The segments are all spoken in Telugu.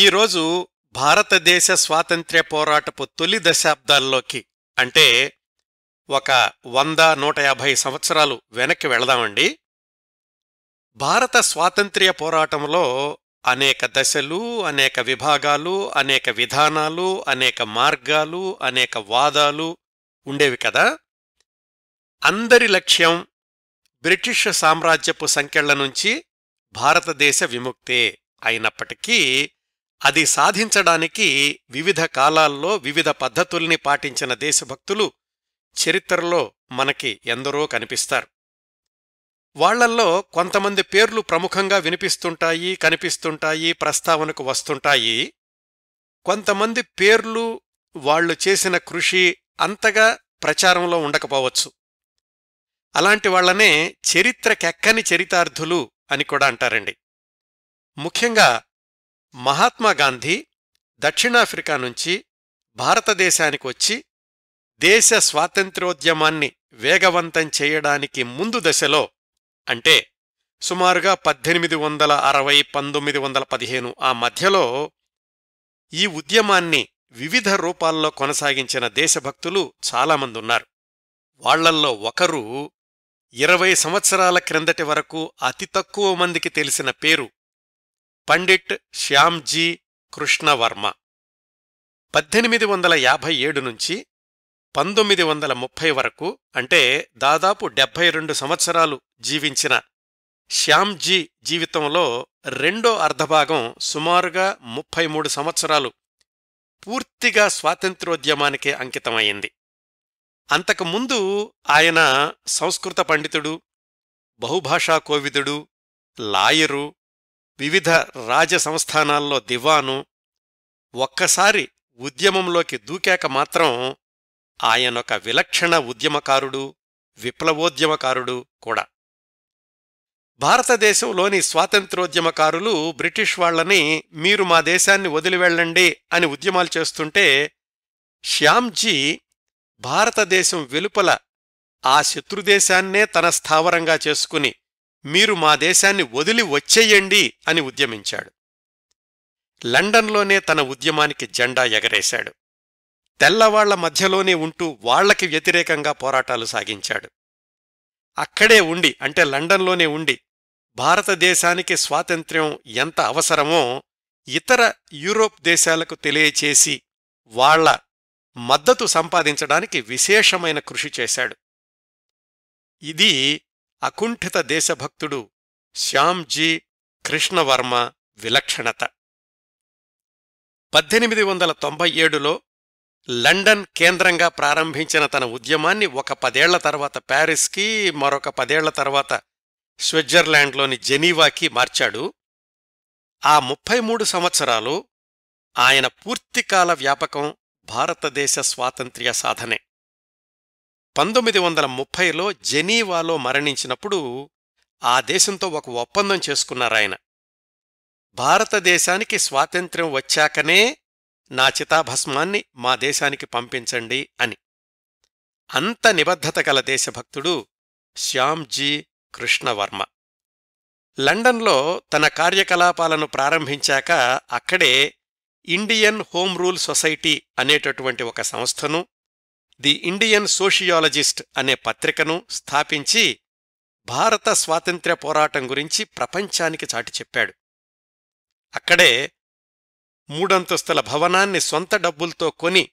ఈరోజు భారతదేశ స్వాతంత్ర్య పోరాటపు తొలి దశాబ్దాల్లోకి అంటే ఒక వంద నూట యాభై సంవత్సరాలు వెనక్కి వెళదామండి భారత స్వాతంత్ర్య పోరాటంలో అనేక దశలు అనేక విభాగాలు అనేక విధానాలు అనేక మార్గాలు అనేక వాదాలు ఉండేవి కదా అందరి లక్ష్యం బ్రిటిష్ సామ్రాజ్యపు సంఖ్యల నుంచి భారతదేశ విముక్తే అయినప్పటికీ అది సాధించడానికి వివిధ కాలాల్లో వివిధ పద్ధతుల్ని పాటించిన దేశభక్తులు చరిత్రలో మనకి ఎందరో కనిపిస్తారు వాళ్లల్లో కొంతమంది పేర్లు ప్రముఖంగా వినిపిస్తుంటాయి కనిపిస్తుంటాయి ప్రస్తావనకు వస్తుంటాయి కొంతమంది పేర్లు వాళ్లు చేసిన కృషి అంతగా ప్రచారంలో ఉండకపోవచ్చు అలాంటి వాళ్లనే చరిత్రకెక్కని చరితార్థులు అని కూడా అంటారండి ముఖ్యంగా మహాత్మాగాంధీ దక్షిణాఫ్రికా నుంచి భారతదేశానికి వచ్చి దేశ స్వాతంత్ర్యోద్యమాన్ని వేగవంతం చేయడానికి ముందు దశలో అంటే సుమారుగా పద్దెనిమిది వందల అరవై పంతొమ్మిది వందల పదిహేను ఆ మధ్యలో ఈ ఉద్యమాన్ని వివిధ రూపాల్లో కొనసాగించిన దేశభక్తులు చాలామంది ఉన్నారు వాళ్లల్లో ఒకరు ఇరవై సంవత్సరాల క్రిందటి వరకు అతి తక్కువ మందికి తెలిసిన పేరు పండిట్ శ్యామ్జీ కృష్ణవర్మ పద్దెనిమిది వందల యాభై ఏడు నుంచి పంతొమ్మిది వందల ముప్పై వరకు అంటే దాదాపు డెబ్బై రెండు సంవత్సరాలు జీవించిన శ్యామ్జీ జీవితంలో రెండో అర్ధభాగం సుమారుగా ముప్పై మూడు సంవత్సరాలు పూర్తిగా స్వాతంత్ర్యోద్యమానికే అంకితమైంది అంతకుముందు ఆయన సంస్కృత పండితుడు బహుభాషా కోవిదుడు లాయరు వివిధ రాజ సంస్థానాల్లో దివాను ఒక్కసారి ఉద్యమంలోకి దూకాక మాత్రం ఆయనొక విలక్షణ ఉద్యమకారుడు విప్లవోద్యమకారుడు కూడా భారతదేశంలోని స్వాతంత్రోద్యమకారులు బ్రిటిష్ వాళ్లని మీరు మా దేశాన్ని వదిలివెళ్ళండి అని ఉద్యమాలు చేస్తుంటే శ్యామ్జీ భారతదేశం వెలుపల ఆ శత్రుదేశాన్నే తన స్థావరంగా చేసుకుని మీరు మా దేశాన్ని వదిలి వచ్చేయండి అని ఉద్యమించాడు లండన్లోనే తన ఉద్యమానికి జెండా ఎగరేశాడు తెల్లవాళ్ల మధ్యలోనే ఉంటూ వాళ్లకి వ్యతిరేకంగా పోరాటాలు సాగించాడు అక్కడే ఉండి అంటే లండన్లోనే ఉండి భారతదేశానికి స్వాతంత్ర్యం ఎంత అవసరమో ఇతర యూరోప్ దేశాలకు తెలియచేసి వాళ్ల మద్దతు సంపాదించడానికి విశేషమైన కృషి చేశాడు ఇది అకుంఠిత దేశభక్తుడు శ్యాంజీ కృష్ణవర్మ విలక్షణత పద్దెనిమిది వందల తొంభై ఏడులో లండన్ కేంద్రంగా ప్రారంభించిన తన ఉద్యమాన్ని ఒక పదేళ్ల తర్వాత ప్యారిస్కి మరొక పదేళ్ల తర్వాత స్విట్జర్లాండ్లోని జెనీవాకి మార్చాడు ఆ ముప్పై మూడు సంవత్సరాలు ఆయన పూర్తికాల వ్యాపకం భారతదేశ స్వాతంత్ర్య సాధనే పంతొమ్మిది వందల ముప్పైలో జెనీవాలో మరణించినప్పుడు ఆ దేశంతో ఒక ఒప్పందం చేసుకున్నారాయన భారతదేశానికి స్వాతంత్ర్యం వచ్చాకనే నా చితాభస్మాన్ని మా దేశానికి పంపించండి అని అంత నిబద్ధత గల దేశభక్తుడు శ్యామ్జీ కృష్ణవర్మ లండన్లో తన కార్యకలాపాలను ప్రారంభించాక అక్కడే ఇండియన్ హోమ్ రూల్ సొసైటీ అనేటటువంటి ఒక సంస్థను ది ఇండియన్ సోషియాలజిస్ట్ అనే పత్రికను స్థాపించి భారత స్వాతంత్ర్య పోరాటం గురించి ప్రపంచానికి చాటి చెప్పాడు అక్కడే మూడంతస్తుల భవనాన్ని సొంత డబ్బులతో కొని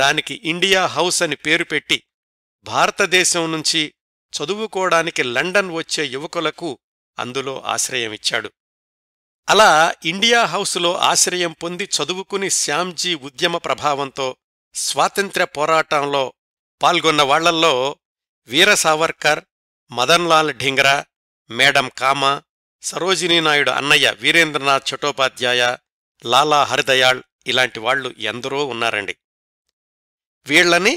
దానికి ఇండియా హౌస్ అని పేరు పెట్టి భారతదేశం నుంచి చదువుకోవడానికి లండన్ వచ్చే యువకులకు అందులో ఆశ్రయమిచ్చాడు అలా ఇండియా హౌసులో ఆశ్రయం పొంది చదువుకుని శ్యాంజీ ఉద్యమ ప్రభావంతో స్వాతంత్ర్య పోరాటంలో పాల్గొన్న వాళ్లల్లో వీర సావర్కర్ మదన్లాల్ ఢింగ్రా మేడం కామ సరోజినీ నాయుడు అన్నయ్య వీరేంద్రనాథ్ చటోపాధ్యాయ లాలా హరిదయాళ్ ఇలాంటి వాళ్లు ఎందరో ఉన్నారండి వీళ్లని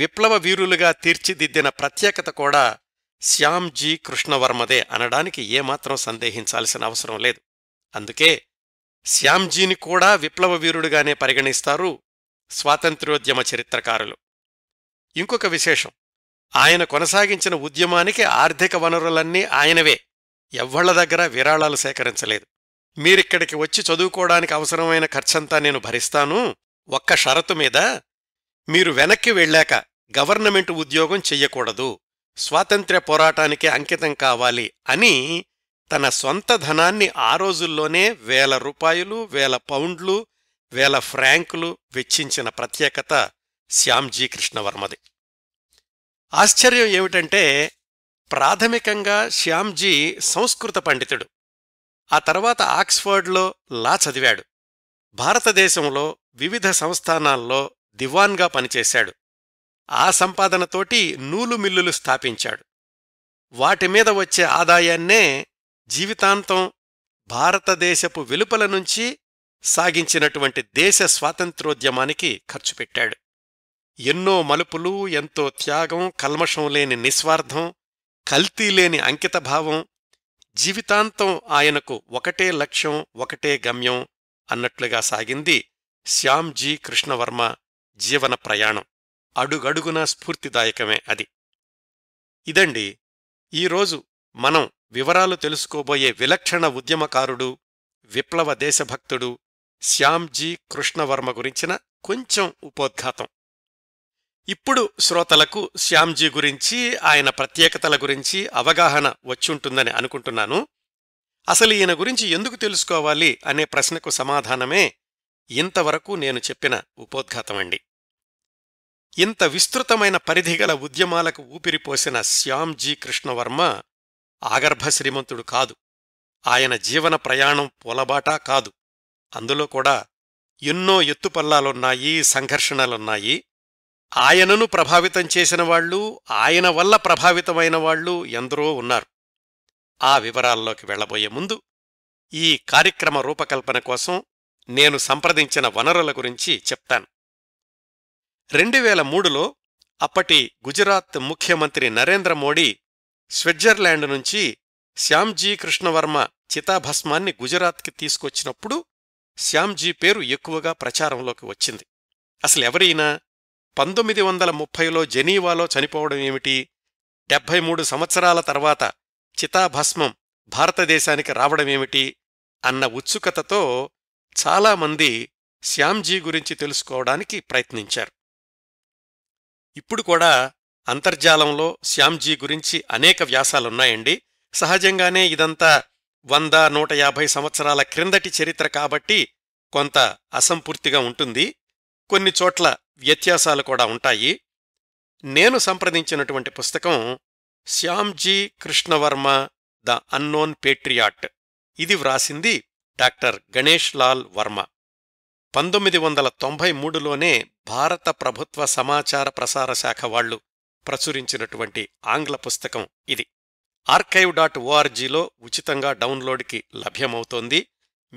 విప్లవ వీరులుగా తీర్చిదిద్దిన ప్రత్యేకత కూడా శ్యాంజీ కృష్ణవర్మదే అనడానికి ఏమాత్రం సందేహించాల్సిన అవసరం లేదు అందుకే శ్యాంజీని కూడా విప్లవ వీరుడుగానే పరిగణిస్తారు స్వాతంత్ర్యోద్యమ చరిత్రకారులు ఇంకొక విశేషం ఆయన కొనసాగించిన ఉద్యమానికి ఆర్థిక వనరులన్నీ ఆయనవే ఎవ్వళ్ల దగ్గర విరాళాలు సేకరించలేదు మీరిక్కడికి వచ్చి చదువుకోవడానికి అవసరమైన ఖర్చంతా నేను భరిస్తాను ఒక్క షరతు మీద మీరు వెనక్కి వెళ్ళాక గవర్నమెంట్ ఉద్యోగం చెయ్యకూడదు స్వాతంత్ర్య పోరాటానికి అంకితం కావాలి అని తన సొంత ధనాన్ని ఆ రోజుల్లోనే వేల రూపాయలు వేల పౌండ్లు వేల ఫ్రాంకులు వెచ్చించిన ప్రత్యేకత శ్యాంజీ కృష్ణవర్మది ఆశ్చర్యం ఏమిటంటే ప్రాథమికంగా శ్యాంజీ సంస్కృత పండితుడు ఆ తర్వాత ఆక్స్ఫర్డ్లో లా చదివాడు భారతదేశంలో వివిధ సంస్థానాల్లో దివాన్గా పనిచేశాడు ఆ సంపాదనతోటి నూలు మిల్లులు స్థాపించాడు వాటి మీద వచ్చే ఆదాయాన్నే జీవితాంతం భారతదేశపు వెలుపల నుంచి సాగించినటువంటి దేశ స్వాతంత్రోద్యమానికి ఖర్చు పెట్టాడు ఎన్నో మలుపులు ఎంతో త్యాగం కల్మషం లేని నిస్వార్థం కల్తీలేని అంకితభావం జీవితాంతం ఆయనకు ఒకటే లక్ష్యం ఒకటే గమ్యం అన్నట్లుగా సాగింది శ్యాంజీ కృష్ణవర్మ జీవన ప్రయాణం అడుగడుగునా స్ఫూర్తిదాయకమే అది ఇదండి ఈరోజు మనం వివరాలు తెలుసుకోబోయే విలక్షణ ఉద్యమకారుడు విప్లవ దేశభక్తుడు శ్యాంజీ కృష్ణవర్మ గురించిన కొంచెం ఉపోద్ఘాతం ఇప్పుడు శ్రోతలకు శ్యాంజీ గురించి ఆయన ప్రత్యేకతల గురించి అవగాహన వచ్చుంటుందని అనుకుంటున్నాను అసలు ఈయన గురించి ఎందుకు తెలుసుకోవాలి అనే ప్రశ్నకు సమాధానమే ఇంతవరకు నేను చెప్పిన ఉపోద్ఘాతమండి ఇంత విస్తృతమైన పరిధిగల ఉద్యమాలకు ఊపిరిపోసిన శ్యాంజీ కృష్ణవర్మ ఆగర్భ శ్రీమంతుడు కాదు ఆయన జీవన ప్రయాణం పొలబాటా కాదు అందులో కూడా ఎన్నో ఎత్తుపల్లాలున్నాయి సంఘర్షణలున్నాయి ఆయనను ప్రభావితం చేసిన వాళ్ళు ఆయన వల్ల ప్రభావితమైన వాళ్ళు ఎందరో ఉన్నారు ఆ వివరాల్లోకి వెళ్లబోయే ముందు ఈ కార్యక్రమ రూపకల్పన కోసం నేను సంప్రదించిన వనరుల గురించి చెప్తాను రెండు వేల మూడులో అప్పటి గుజరాత్ ముఖ్యమంత్రి నరేంద్ర మోడీ స్విట్జర్లాండ్ నుంచి శ్యాంజీ కృష్ణవర్మ చితాభస్మాన్ని గుజరాత్కి తీసుకొచ్చినప్పుడు శ్యామ్జీ పేరు ఎక్కువగా ప్రచారంలోకి వచ్చింది అసలు ఎవరైనా పంతొమ్మిది వందల ముప్పైలో జెనీవాలో చనిపోవడం ఏమిటి డెబ్భై మూడు సంవత్సరాల తర్వాత చితాభస్మం భారతదేశానికి రావడమేమిటి అన్న ఉత్సుకతతో చాలామంది శ్యామ్జీ గురించి తెలుసుకోవడానికి ప్రయత్నించారు ఇప్పుడు కూడా అంతర్జాలంలో శ్యామ్జీ గురించి అనేక వ్యాసాలున్నాయండి సహజంగానే ఇదంతా వంద నూట యాభై సంవత్సరాల క్రిందటి చరిత్ర కాబట్టి కొంత అసంపూర్తిగా ఉంటుంది కొన్ని చోట్ల వ్యత్యాసాలు కూడా ఉంటాయి నేను సంప్రదించినటువంటి పుస్తకం Shyamji Krishnavarma the unknown patriot ఇది వ్రాసింది డాక్టర్ గణేష్ లాల్ వర్మ పంతొమ్మిది వందల తొంభై మూడులోనే భారత ప్రభుత్వ సమాచార ప్రసార శాఖ వాళ్లు ప్రచురించినటువంటి ఆంగ్ల పుస్తకం ఇది ఆర్కైవ్ డాట్ ఓఆర్జీలో ఉచితంగా డౌన్లోడ్కి లభ్యమవుతోంది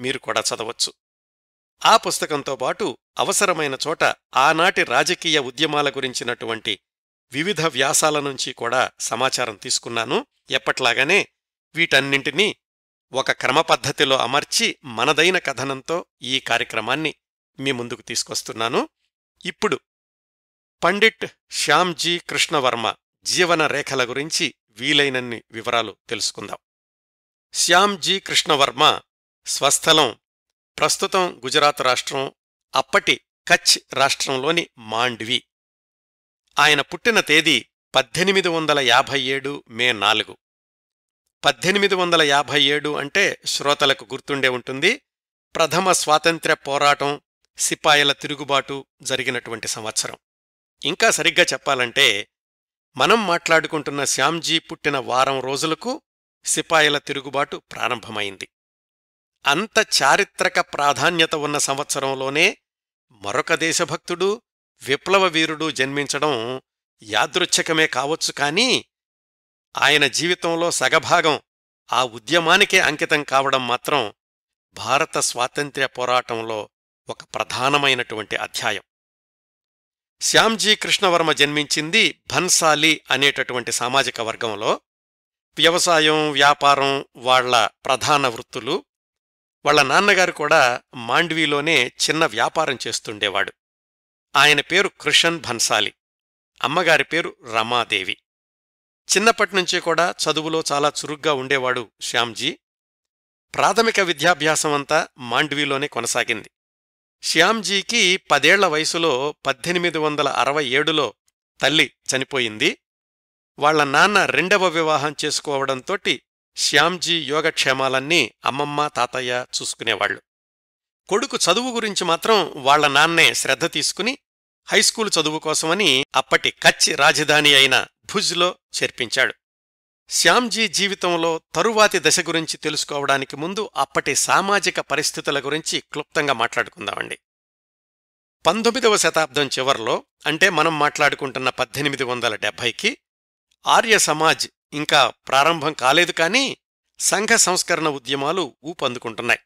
మీరు కూడా చదవచ్చు ఆ పుస్తకంతో పాటు అవసరమైన చోట ఆనాటి రాజకీయ ఉద్యమాల గురించినటువంటి వివిధ వ్యాసాల నుంచి కూడా సమాచారం తీసుకున్నాను ఎప్పట్లాగానే వీటన్నింటినీ ఒక క్రమపద్ధతిలో అమర్చి మనదైన కథనంతో ఈ కార్యక్రమాన్ని మీ ముందుకు తీసుకొస్తున్నాను ఇప్పుడు పండిట్ శ్యామ్జీ కృష్ణవర్మ జీవన రేఖల గురించి వీలైనన్ని వివరాలు తెలుసుకుందాం శ్యాంజీ కృష్ణవర్మ స్వస్థలం ప్రస్తుతం గుజరాత్ రాష్ట్రం అప్పటి కచ్ రాష్ట్రంలోని మాండ్వి ఆయన పుట్టిన తేదీ పద్దెనిమిది వందల యాభై ఏడు మే నాలుగు పద్దెనిమిది వందల యాభై ఏడు అంటే శ్రోతలకు గుర్తుండే ఉంటుంది ప్రథమ స్వాతంత్ర్య పోరాటం సిపాయిల తిరుగుబాటు జరిగినటువంటి సంవత్సరం ఇంకా సరిగ్గా చెప్పాలంటే మనం మాట్లాడుకుంటున్న శ్యాంజీ పుట్టిన వారం రోజులకు సిపాయిల తిరుగుబాటు ప్రారంభమైంది అంత చారిత్రక ప్రాధాన్యత ఉన్న సంవత్సరంలోనే మరొక దేశభక్తుడు విప్లవ వీరుడు జన్మించడం యాదృచ్ఛకమే కావచ్చు కాని ఆయన జీవితంలో సగభాగం ఆ ఉద్యమానికే అంకితం కావడం మాత్రం భారత స్వాతంత్ర్య పోరాటంలో ఒక ప్రధానమైనటువంటి అధ్యాయం శ్యాంజీ కృష్ణవర్మ జన్మించింది భన్సాలి అనేటటువంటి సామాజిక వర్గంలో వ్యవసాయం వ్యాపారం వాళ్ల ప్రధాన వృత్తులు వాళ్ల నాన్నగారు కూడా మాండ్వీలోనే చిన్న వ్యాపారం చేస్తుండేవాడు ఆయన పేరు కృషన్ భన్సాలి అమ్మగారి పేరు రమాదేవి చిన్నప్పటినుంచి కూడా చదువులో చాలా చురుగ్గా ఉండేవాడు శ్యామ్జీ ప్రాథమిక విద్యాభ్యాసమంతా మాండ్వీలోనే కొనసాగింది శ్యామ్జీకి పదేళ్ల వయసులో పద్దెనిమిది వందల అరవై ఏడులో తల్లి చనిపోయింది వాళ్ల నాన్న రెండవ వివాహం చేసుకోవడంతోటి శ్యాంజీ యోగక్షేమాలన్నీ అమ్మమ్మ తాతయ్య చూసుకునేవాళ్లు కొడుకు చదువు గురించి మాత్రం వాళ్ల నాన్నే శ్రద్ధ తీసుకుని హైస్కూలు చదువు కోసమని అప్పటి కచ్చి రాజధాని అయిన భుజ్లో చేర్పించాడు శ్యాంజీ జీవితంలో తరువాతి దశ గురించి తెలుసుకోవడానికి ముందు అప్పటి సామాజిక పరిస్థితుల గురించి క్లుప్తంగా మాట్లాడుకుందామండి పంతొమ్మిదవ శతాబ్దం చివరిలో అంటే మనం మాట్లాడుకుంటున్న పద్దెనిమిది వందల డెబ్భైకి ఆర్య సమాజ్ ఇంకా ప్రారంభం కాలేదు కానీ సంఘ సంస్కరణ ఉద్యమాలు ఊపందుకుంటున్నాయి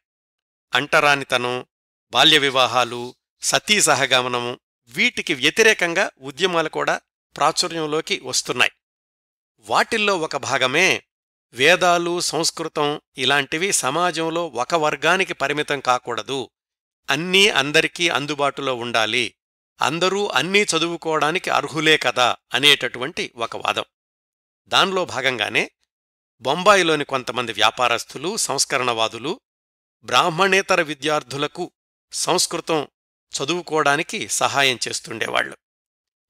అంటరానితనం బాల్య వివాహాలు సతీ సహగమనము వీటికి వ్యతిరేకంగా ఉద్యమాలు కూడా ప్రాచుర్యంలోకి వస్తున్నాయి వాటిల్లో ఒక భాగమే వేదాలు సంస్కృతం ఇలాంటివి సమాజంలో ఒక వర్గానికి పరిమితం కాకూడదు అన్నీ అందరికీ అందుబాటులో ఉండాలి అందరూ అన్నీ చదువుకోవడానికి అర్హులే కదా అనేటటువంటి ఒక వాదం దానిలో భాగంగానే బొంబాయిలోని కొంతమంది వ్యాపారస్తులు సంస్కరణవాదులు బ్రాహ్మణేతర విద్యార్థులకు సంస్కృతం చదువుకోవడానికి సహాయం చేస్తుండేవాళ్లు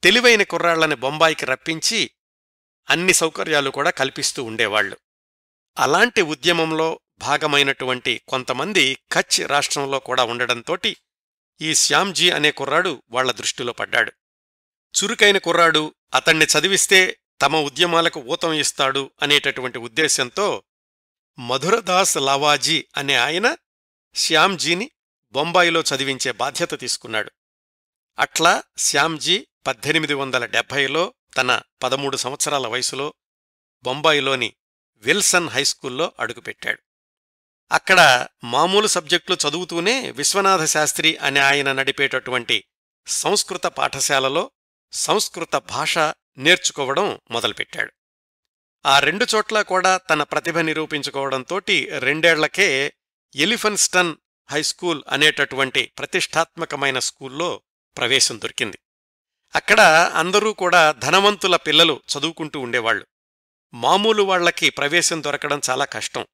తెలివైన కుర్రాళ్లని బొంబాయికి రప్పించి అన్ని సౌకర్యాలు కూడా కల్పిస్తూ ఉండేవాళ్లు అలాంటి ఉద్యమంలో భాగమైనటువంటి కొంతమంది కచ్ రాష్ట్రంలో కూడా ఉండడంతోటి ఈ శ్యామ్జీ అనే కుర్రాడు వాళ్ల దృష్టిలో పడ్డాడు చురుకైన కుర్రాడు అతణ్ణి చదివిస్తే తమ ఉద్యమాలకు ఊతం ఇస్తాడు అనేటటువంటి ఉద్దేశంతో మధురదాస్ లవాజీ అనే ఆయన శ్యామ్జీని బొంబాయిలో చదివించే బాధ్యత తీసుకున్నాడు అట్లా శ్యామ్జీ పద్దెనిమిది వందల డెబ్భైలో తన పదమూడు సంవత్సరాల వయసులో బొంబాయిలోని విల్సన్ హైస్కూల్లో అడుగుపెట్టాడు అక్కడ మామూలు సబ్జెక్టులు చదువుతూనే విశ్వనాథ శాస్త్రి అనే ఆయన నడిపేటటువంటి సంస్కృత పాఠశాలలో సంస్కృత భాష నేర్చుకోవడం మొదలుపెట్టాడు ఆ రెండు చోట్ల కూడా తన ప్రతిభ నిరూపించుకోవడంతోటి రెండేళ్లకే ఎలిఫన్స్టన్ హైస్కూల్ అనేటటువంటి ప్రతిష్టాత్మకమైన స్కూల్లో ప్రవేశం దొరికింది అక్కడ అందరూ కూడా ధనవంతుల పిల్లలు చదువుకుంటూ ఉండేవాళ్లు మామూలు వాళ్లకి ప్రవేశం దొరకడం చాలా కష్టం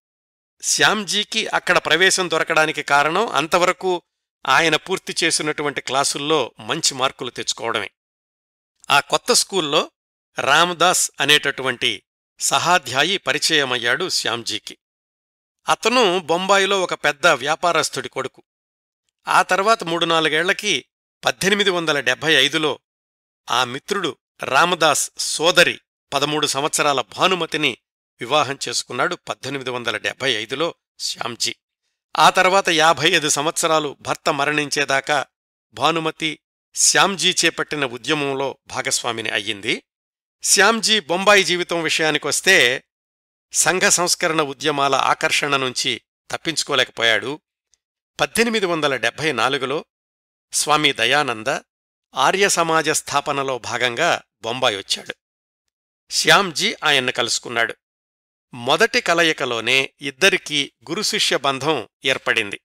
శ్యామ్జీకి అక్కడ ప్రవేశం దొరకడానికి కారణం అంతవరకు ఆయన పూర్తి చేసినటువంటి క్లాసుల్లో మంచి మార్కులు తెచ్చుకోవడమే ఆ కొత్త స్కూల్లో రామదాస్ అనేటటువంటి సహాధ్యాయి పరిచయమయ్యాడు శ్యామ్జీకి అతను బొంబాయిలో ఒక పెద్ద వ్యాపారస్తుడి కొడుకు ఆ తర్వాత మూడు నాలుగేళ్లకి పద్దెనిమిది వందల డెబ్బై ఐదులో ఆ మిత్రుడు రామదాస్ సోదరి పదమూడు సంవత్సరాల భానుమతిని వివాహం చేసుకున్నాడు పద్దెనిమిది వందల డెబ్బై ఐదులో శ్యాంజీ ఆ తర్వాత యాభై ఐదు సంవత్సరాలు భర్త మరణించేదాకా భానుమతి శ్యాంజీ చేపట్టిన ఉద్యమంలో భాగస్వామిని అయ్యింది శ్యాంజీ బొంబాయి జీవితం విషయానికొస్తే సంఘ సంస్కరణ ఉద్యమాల ఆకర్షణ నుంచి తప్పించుకోలేకపోయాడు పద్దెనిమిది వందల డెబ్భై నాలుగులో స్వామి దయానంద ఆర్య సమాజ స్థాపనలో భాగంగా బొంబాయి వచ్చాడు శ్యాంజీ ఆయన్ను కలుసుకున్నాడు మొదటి కలయికలోనే ఇద్దరికీ గురుశిష్య బంధం ఏర్పడింది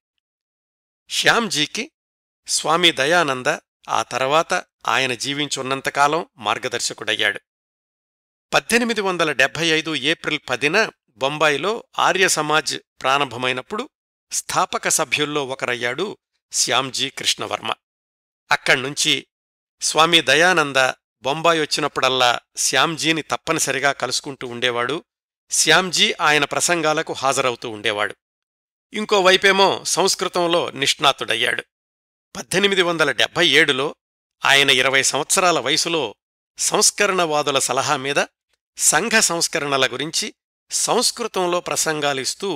శ్యాంజీకి స్వామి దయానంద ఆ తర్వాత ఆయన జీవించున్నంతకాలం మార్గదర్శకుడయ్యాడు పద్దెనిమిది వందల డెబ్బై ఐదు ఏప్రిల్ పదిన బొంబాయిలో ఆర్య సమాజ్ ప్రారంభమైనప్పుడు స్థాపక సభ్యుల్లో ఒకరయ్యాడు శ్యాంజీ కృష్ణవర్మ అక్కడ్నుంచి స్వామి దయానంద బొంబాయి వచ్చినప్పుడల్లా శ్యాంజీని తప్పనిసరిగా కలుసుకుంటూ ఉండేవాడు శ్యాంజీ ఆయన ప్రసంగాలకు హాజరవుతూ ఉండేవాడు ఇంకోవైపేమో సంస్కృతంలో నిష్ణాతుడయ్యాడు పద్దెనిమిది వందల డెబ్భై ఏడులో ఆయన ఇరవై సంవత్సరాల వయసులో సంస్కరణవాదుల సలహా మీద సంఘ సంస్కరణల గురించి సంస్కృతంలో ప్రసంగాలిస్తూ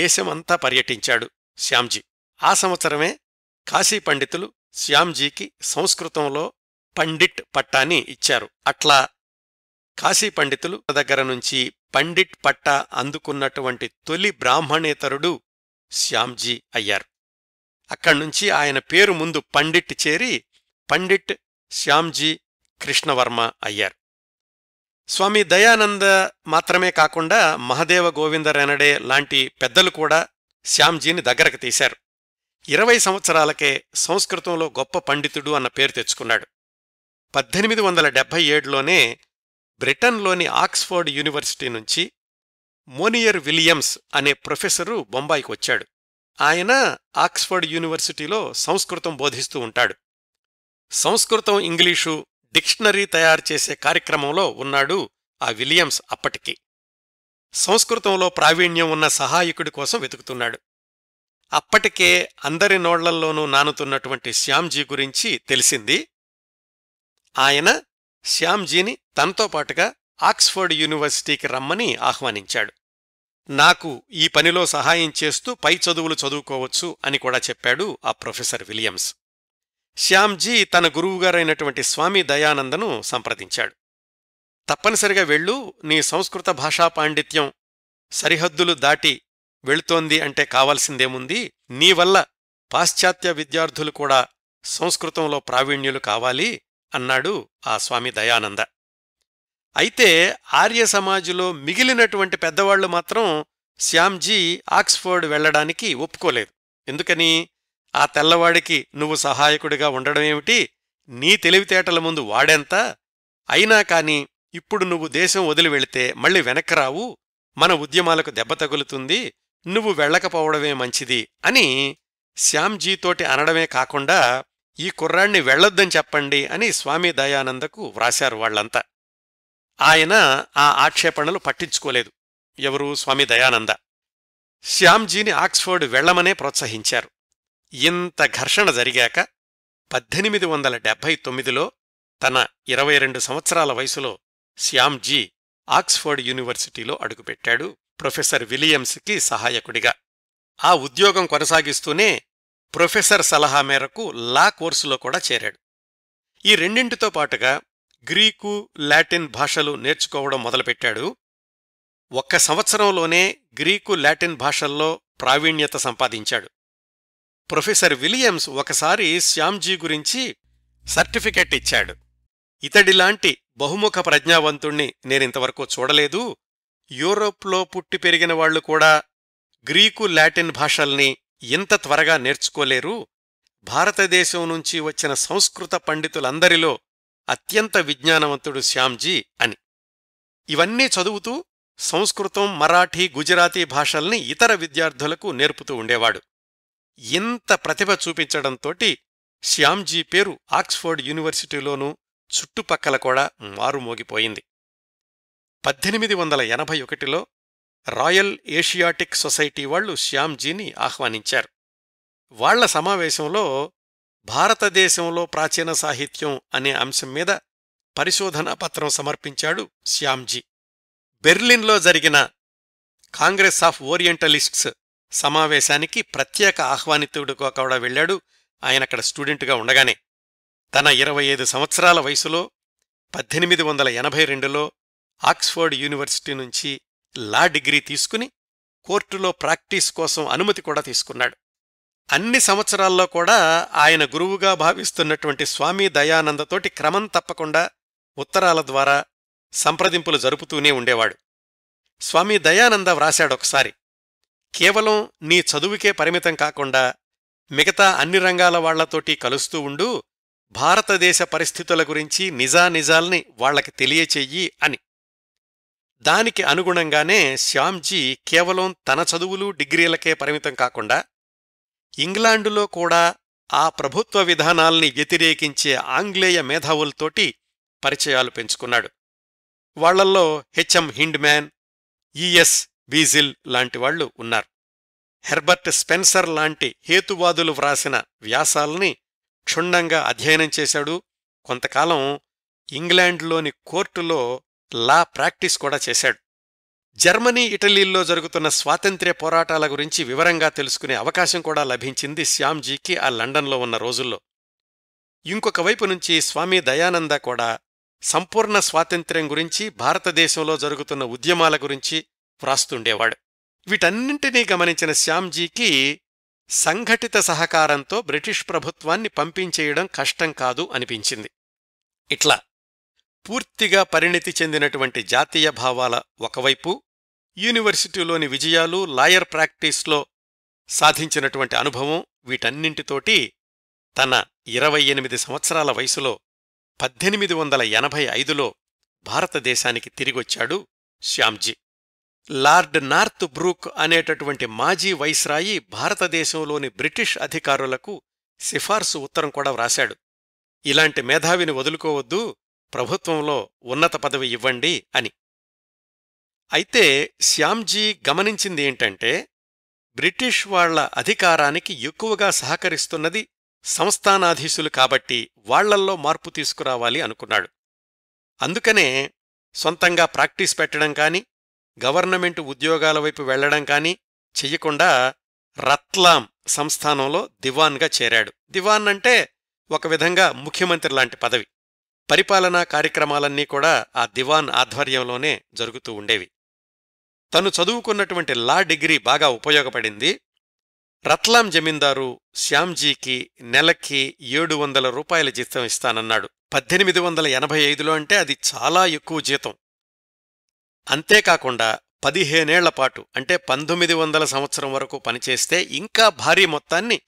దేశమంతా పర్యటించాడు శ్యాంజీ ఆ సంవత్సరమే కాశీ పండితులు శ్యాంజీకి సంస్కృతంలో పండిట్ పట్టాని ఇచ్చారు అట్లా కాశీ పండితులు దగ్గర నుంచి పండిట్ పట్టా అందుకున్నటువంటి తొలి బ్రాహ్మణేతరుడు శ్యాంజీ అయ్యారు అక్కడ్నుంచి ఆయన పేరు ముందు పండిట్ చేరి పండిట్ శ్యాంజీ కృష్ణవర్మ అయ్యారు స్వామి దయానంద మాత్రమే కాకుండా మహదేవ గోవిందరెనడే లాంటి పెద్దలు కూడా శ్యాంజీని దగ్గరకు తీశారు ఇరవై సంవత్సరాలకే సంస్కృతంలో గొప్ప పండితుడు అన్న పేరు తెచ్చుకున్నాడు పద్దెనిమిది వందల డెబ్భై ఏడులోనే బ్రిటన్లోని ఆక్స్ఫోర్డ్ యూనివర్సిటీ నుంచి మోనియర్ విలియమ్స్ అనే ప్రొఫెసరు బొంబాయికి వచ్చాడు ఆయన ఆక్స్ఫర్డ్ యూనివర్సిటీలో సంస్కృతం బోధిస్తూ ఉంటాడు సంస్కృతం ఇంగ్లీషు డిక్షనరీ తయారు చేసే కార్యక్రమంలో ఉన్నాడు ఆ విలియమ్స్ అప్పటికి సంస్కృతంలో ప్రావీణ్యం ఉన్న సహాయకుడి కోసం వెతుకుతున్నాడు అప్పటికే అందరి నోళ్లల్లోనూ నానుతున్నటువంటి శ్యామ్జీ గురించి తెలిసింది ఆయన శ్యామ్జీని తనతో పాటుగా ఆక్స్ఫర్డ్ యూనివర్సిటీకి రమ్మని ఆహ్వానించాడు నాకు ఈ పనిలో సహాయం చేస్తూ పై చదువులు చదువుకోవచ్చు అని కూడా చెప్పాడు ఆ ప్రొఫెసర్ విలియమ్స్ శ్యామ్జీ తన గురువుగారైనటువంటి స్వామి దయానందను సంప్రదించాడు తప్పనిసరిగా వెళ్ళు నీ సంస్కృత భాషా పాండిత్యం సరిహద్దులు దాటి వెళుతోంది అంటే కావాల్సిందేముంది నీ వల్ల పాశ్చాత్య విద్యార్థులు కూడా సంస్కృతంలో ప్రావీణ్యులు కావాలి అన్నాడు ఆ స్వామి దయానంద అయితే ఆర్య సమాజులో మిగిలినటువంటి పెద్దవాళ్లు మాత్రం శ్యామ్జీ ఆక్స్ఫర్డ్ వెళ్లడానికి ఒప్పుకోలేదు ఎందుకని ఆ తెల్లవాడికి నువ్వు సహాయకుడిగా ఉండడమేమిటి నీ తెలివితేటల ముందు వాడెంత అయినా కాని ఇప్పుడు నువ్వు దేశం వదిలి వెళితే మళ్ళీ వెనక్కి రావు మన ఉద్యమాలకు దెబ్బ తగులుతుంది నువ్వు వెళ్ళకపోవడమే మంచిది అని శ్యామ్జీతోటి అనడమే కాకుండా ఈ కుర్రాణ్ణి వెళ్ళొద్దని చెప్పండి అని స్వామి దయానందకు వ్రాశారు వాళ్లంతా ఆయన ఆ ఆక్షేపణలు పట్టించుకోలేదు ఎవరు స్వామి దయానంద శ్యాంజీని ఆక్స్ఫర్డ్ వెళ్లమనే ప్రోత్సహించారు ఇంత ఘర్షణ జరిగాక పద్దెనిమిది వందల డెబ్బై తొమ్మిదిలో తన ఇరవై రెండు సంవత్సరాల వయసులో శ్యాంజీ ఆక్స్ఫోర్డ్ యూనివర్సిటీలో అడుగుపెట్టాడు ప్రొఫెసర్ విలియమ్స్కి సహాయకుడిగా ఆ ఉద్యోగం కొనసాగిస్తూనే ప్రొఫెసర్ సలహా మేరకు లా కోర్సులో కూడా చేరాడు ఈ రెండింటితో పాటుగా గ్రీకు లాటిన్ భాషలు నేర్చుకోవడం మొదలుపెట్టాడు ఒక్క సంవత్సరంలోనే గ్రీకు లాటిన్ భాషల్లో ప్రావీణ్యత సంపాదించాడు ప్రొఫెసర్ విలియమ్స్ ఒకసారి శ్యామ్జీ గురించి సర్టిఫికెట్ ఇచ్చాడు ఇతడిలాంటి బహుముఖ ప్రజ్ఞావంతుణ్ణి నేనింతవరకు చూడలేదు యూరోప్లో పుట్టి పెరిగిన వాళ్లు కూడా గ్రీకు లాటిన్ భాషల్ని ఇంత త్వరగా నేర్చుకోలేరు భారతదేశం నుంచి వచ్చిన సంస్కృత పండితులందరిలో అత్యంత విజ్ఞానవంతుడు శ్యామ్జీ అని ఇవన్నీ చదువుతూ సంస్కృతం మరాఠీ గుజరాతీ భాషల్ని ఇతర విద్యార్థులకు నేర్పుతూ ఉండేవాడు ఇంత ప్రతిభ చూపించడంతోటి శ్యామ్జీ పేరు ఆక్స్ఫోర్డ్ యూనివర్సిటీలోనూ చుట్టుపక్కల కూడా మారుమోగిపోయింది పద్దెనిమిది వందల ఎనభై ఒకటిలో రాయల్ ఏషియాటిక్ సొసైటీ వాళ్లు శ్యామ్జీని ఆహ్వానించారు వాళ్ల సమావేశంలో భారతదేశంలో ప్రాచీన సాహిత్యం అనే అంశం మీద పరిశోధనా పత్రం సమర్పించాడు శ్యామ్జీ బెర్లిన్లో జరిగిన కాంగ్రెస్ ఆఫ్ ఓరియంటలిస్ట్స్ సమావేశానికి ప్రత్యేక ఆహ్వానితుడు కూడా వెళ్ళాడు ఆయన అక్కడ స్టూడెంట్గా ఉండగానే తన ఇరవై ఐదు సంవత్సరాల వయసులో పద్దెనిమిది వందల ఎనభై రెండులో ఆక్స్ఫర్డ్ యూనివర్సిటీ నుంచి లా డిగ్రీ తీసుకుని కోర్టులో ప్రాక్టీస్ కోసం అనుమతి కూడా తీసుకున్నాడు అన్ని సంవత్సరాల్లో కూడా ఆయన గురువుగా భావిస్తున్నటువంటి స్వామి దయానందతోటి క్రమం తప్పకుండా ఉత్తరాల ద్వారా సంప్రదింపులు జరుపుతూనే ఉండేవాడు స్వామి దయానంద వ్రాశాడొకసారి కేవలం నీ చదువుకే పరిమితం కాకుండా మిగతా అన్ని రంగాల వాళ్లతోటి కలుస్తూ ఉండు భారతదేశ పరిస్థితుల గురించి నిజానిజాల్ని వాళ్లకి తెలియచెయ్యి అని దానికి అనుగుణంగానే శ్యామ్జీ కేవలం తన చదువులు డిగ్రీలకే పరిమితం కాకుండా ఇంగ్లాండులో కూడా ఆ ప్రభుత్వ విధానాల్ని వ్యతిరేకించే ఆంగ్లేయ మేధావులతోటి పరిచయాలు పెంచుకున్నాడు వాళ్లల్లో హెచ్ఎం హిండ్మ్యాన్ ఈఎస్ బీజిల్ లాంటివాళ్లు ఉన్నారు హెర్బర్ట్ స్పెన్సర్ లాంటి హేతువాదులు వ్రాసిన వ్యాసాల్ని క్షుణ్ణంగా అధ్యయనం చేశాడు కొంతకాలం ఇంగ్లాండ్లోని కోర్టులో లా ప్రాక్టీస్ కూడా చేశాడు జర్మనీ ఇటలీల్లో జరుగుతున్న స్వాతంత్ర్య పోరాటాల గురించి వివరంగా తెలుసుకునే అవకాశం కూడా లభించింది శ్యామ్జీకి ఆ లండన్లో ఉన్న రోజుల్లో ఇంకొక వైపు నుంచి స్వామి దయానంద కూడా సంపూర్ణ స్వాతంత్ర్యం గురించి భారతదేశంలో జరుగుతున్న ఉద్యమాల గురించి వ్రాస్తుండేవాడు వీటన్నింటినీ గమనించిన శ్యామ్జీకి సంఘటిత సహకారంతో బ్రిటిష్ ప్రభుత్వాన్ని పంపించేయడం కష్టం కాదు అనిపించింది ఇట్లా పూర్తిగా పరిణితి చెందినటువంటి జాతీయ భావాల ఒకవైపు యూనివర్సిటీలోని విజయాలు లాయర్ ప్రాక్టీస్లో సాధించినటువంటి అనుభవం వీటన్నింటితోటి తన ఇరవై ఎనిమిది సంవత్సరాల వయసులో పద్దెనిమిది వందల ఎనభై ఐదులో భారతదేశానికి తిరిగొచ్చాడు శ్యామ్జీ లార్డ్ నార్త్ బ్రూక్ అనేటటువంటి మాజీ వైస్రాయి భారతదేశంలోని బ్రిటిష్ అధికారులకు సిఫార్సు ఉత్తరం కూడా వ్రాశాడు ఇలాంటి మేధావిని వదులుకోవద్దు ప్రభుత్వంలో ఉన్నత పదవి ఇవ్వండి అని అయితే శ్యాంజీ గమనించిందేంటంటే బ్రిటిష్ వాళ్ల అధికారానికి ఎక్కువగా సహకరిస్తున్నది సంస్థానాధీశులు కాబట్టి వాళ్లల్లో మార్పు తీసుకురావాలి అనుకున్నాడు అందుకనే సొంతంగా ప్రాక్టీస్ పెట్టడం కాని గవర్నమెంటు ఉద్యోగాల వైపు వెళ్లడం కాని చెయ్యకుండా రత్లాం సంస్థానంలో దివాన్గా చేరాడు దివాన్ అంటే ఒక విధంగా ముఖ్యమంత్రి లాంటి పదవి పరిపాలనా కార్యక్రమాలన్నీ కూడా ఆ దివాన్ ఆధ్వర్యంలోనే జరుగుతూ ఉండేవి తను చదువుకున్నటువంటి లా డిగ్రీ బాగా ఉపయోగపడింది రత్లాం జమీందారు శ్యామ్జీకి నెలకి ఏడు వందల రూపాయల జీతం ఇస్తానన్నాడు పద్దెనిమిది వందల ఎనభై ఐదులో అంటే అది చాలా ఎక్కువ జీతం అంతేకాకుండా పదిహేనేళ్లపాటు అంటే పంతొమ్మిది వందల సంవత్సరం వరకు పనిచేస్తే ఇంకా భారీ మొత్తాన్ని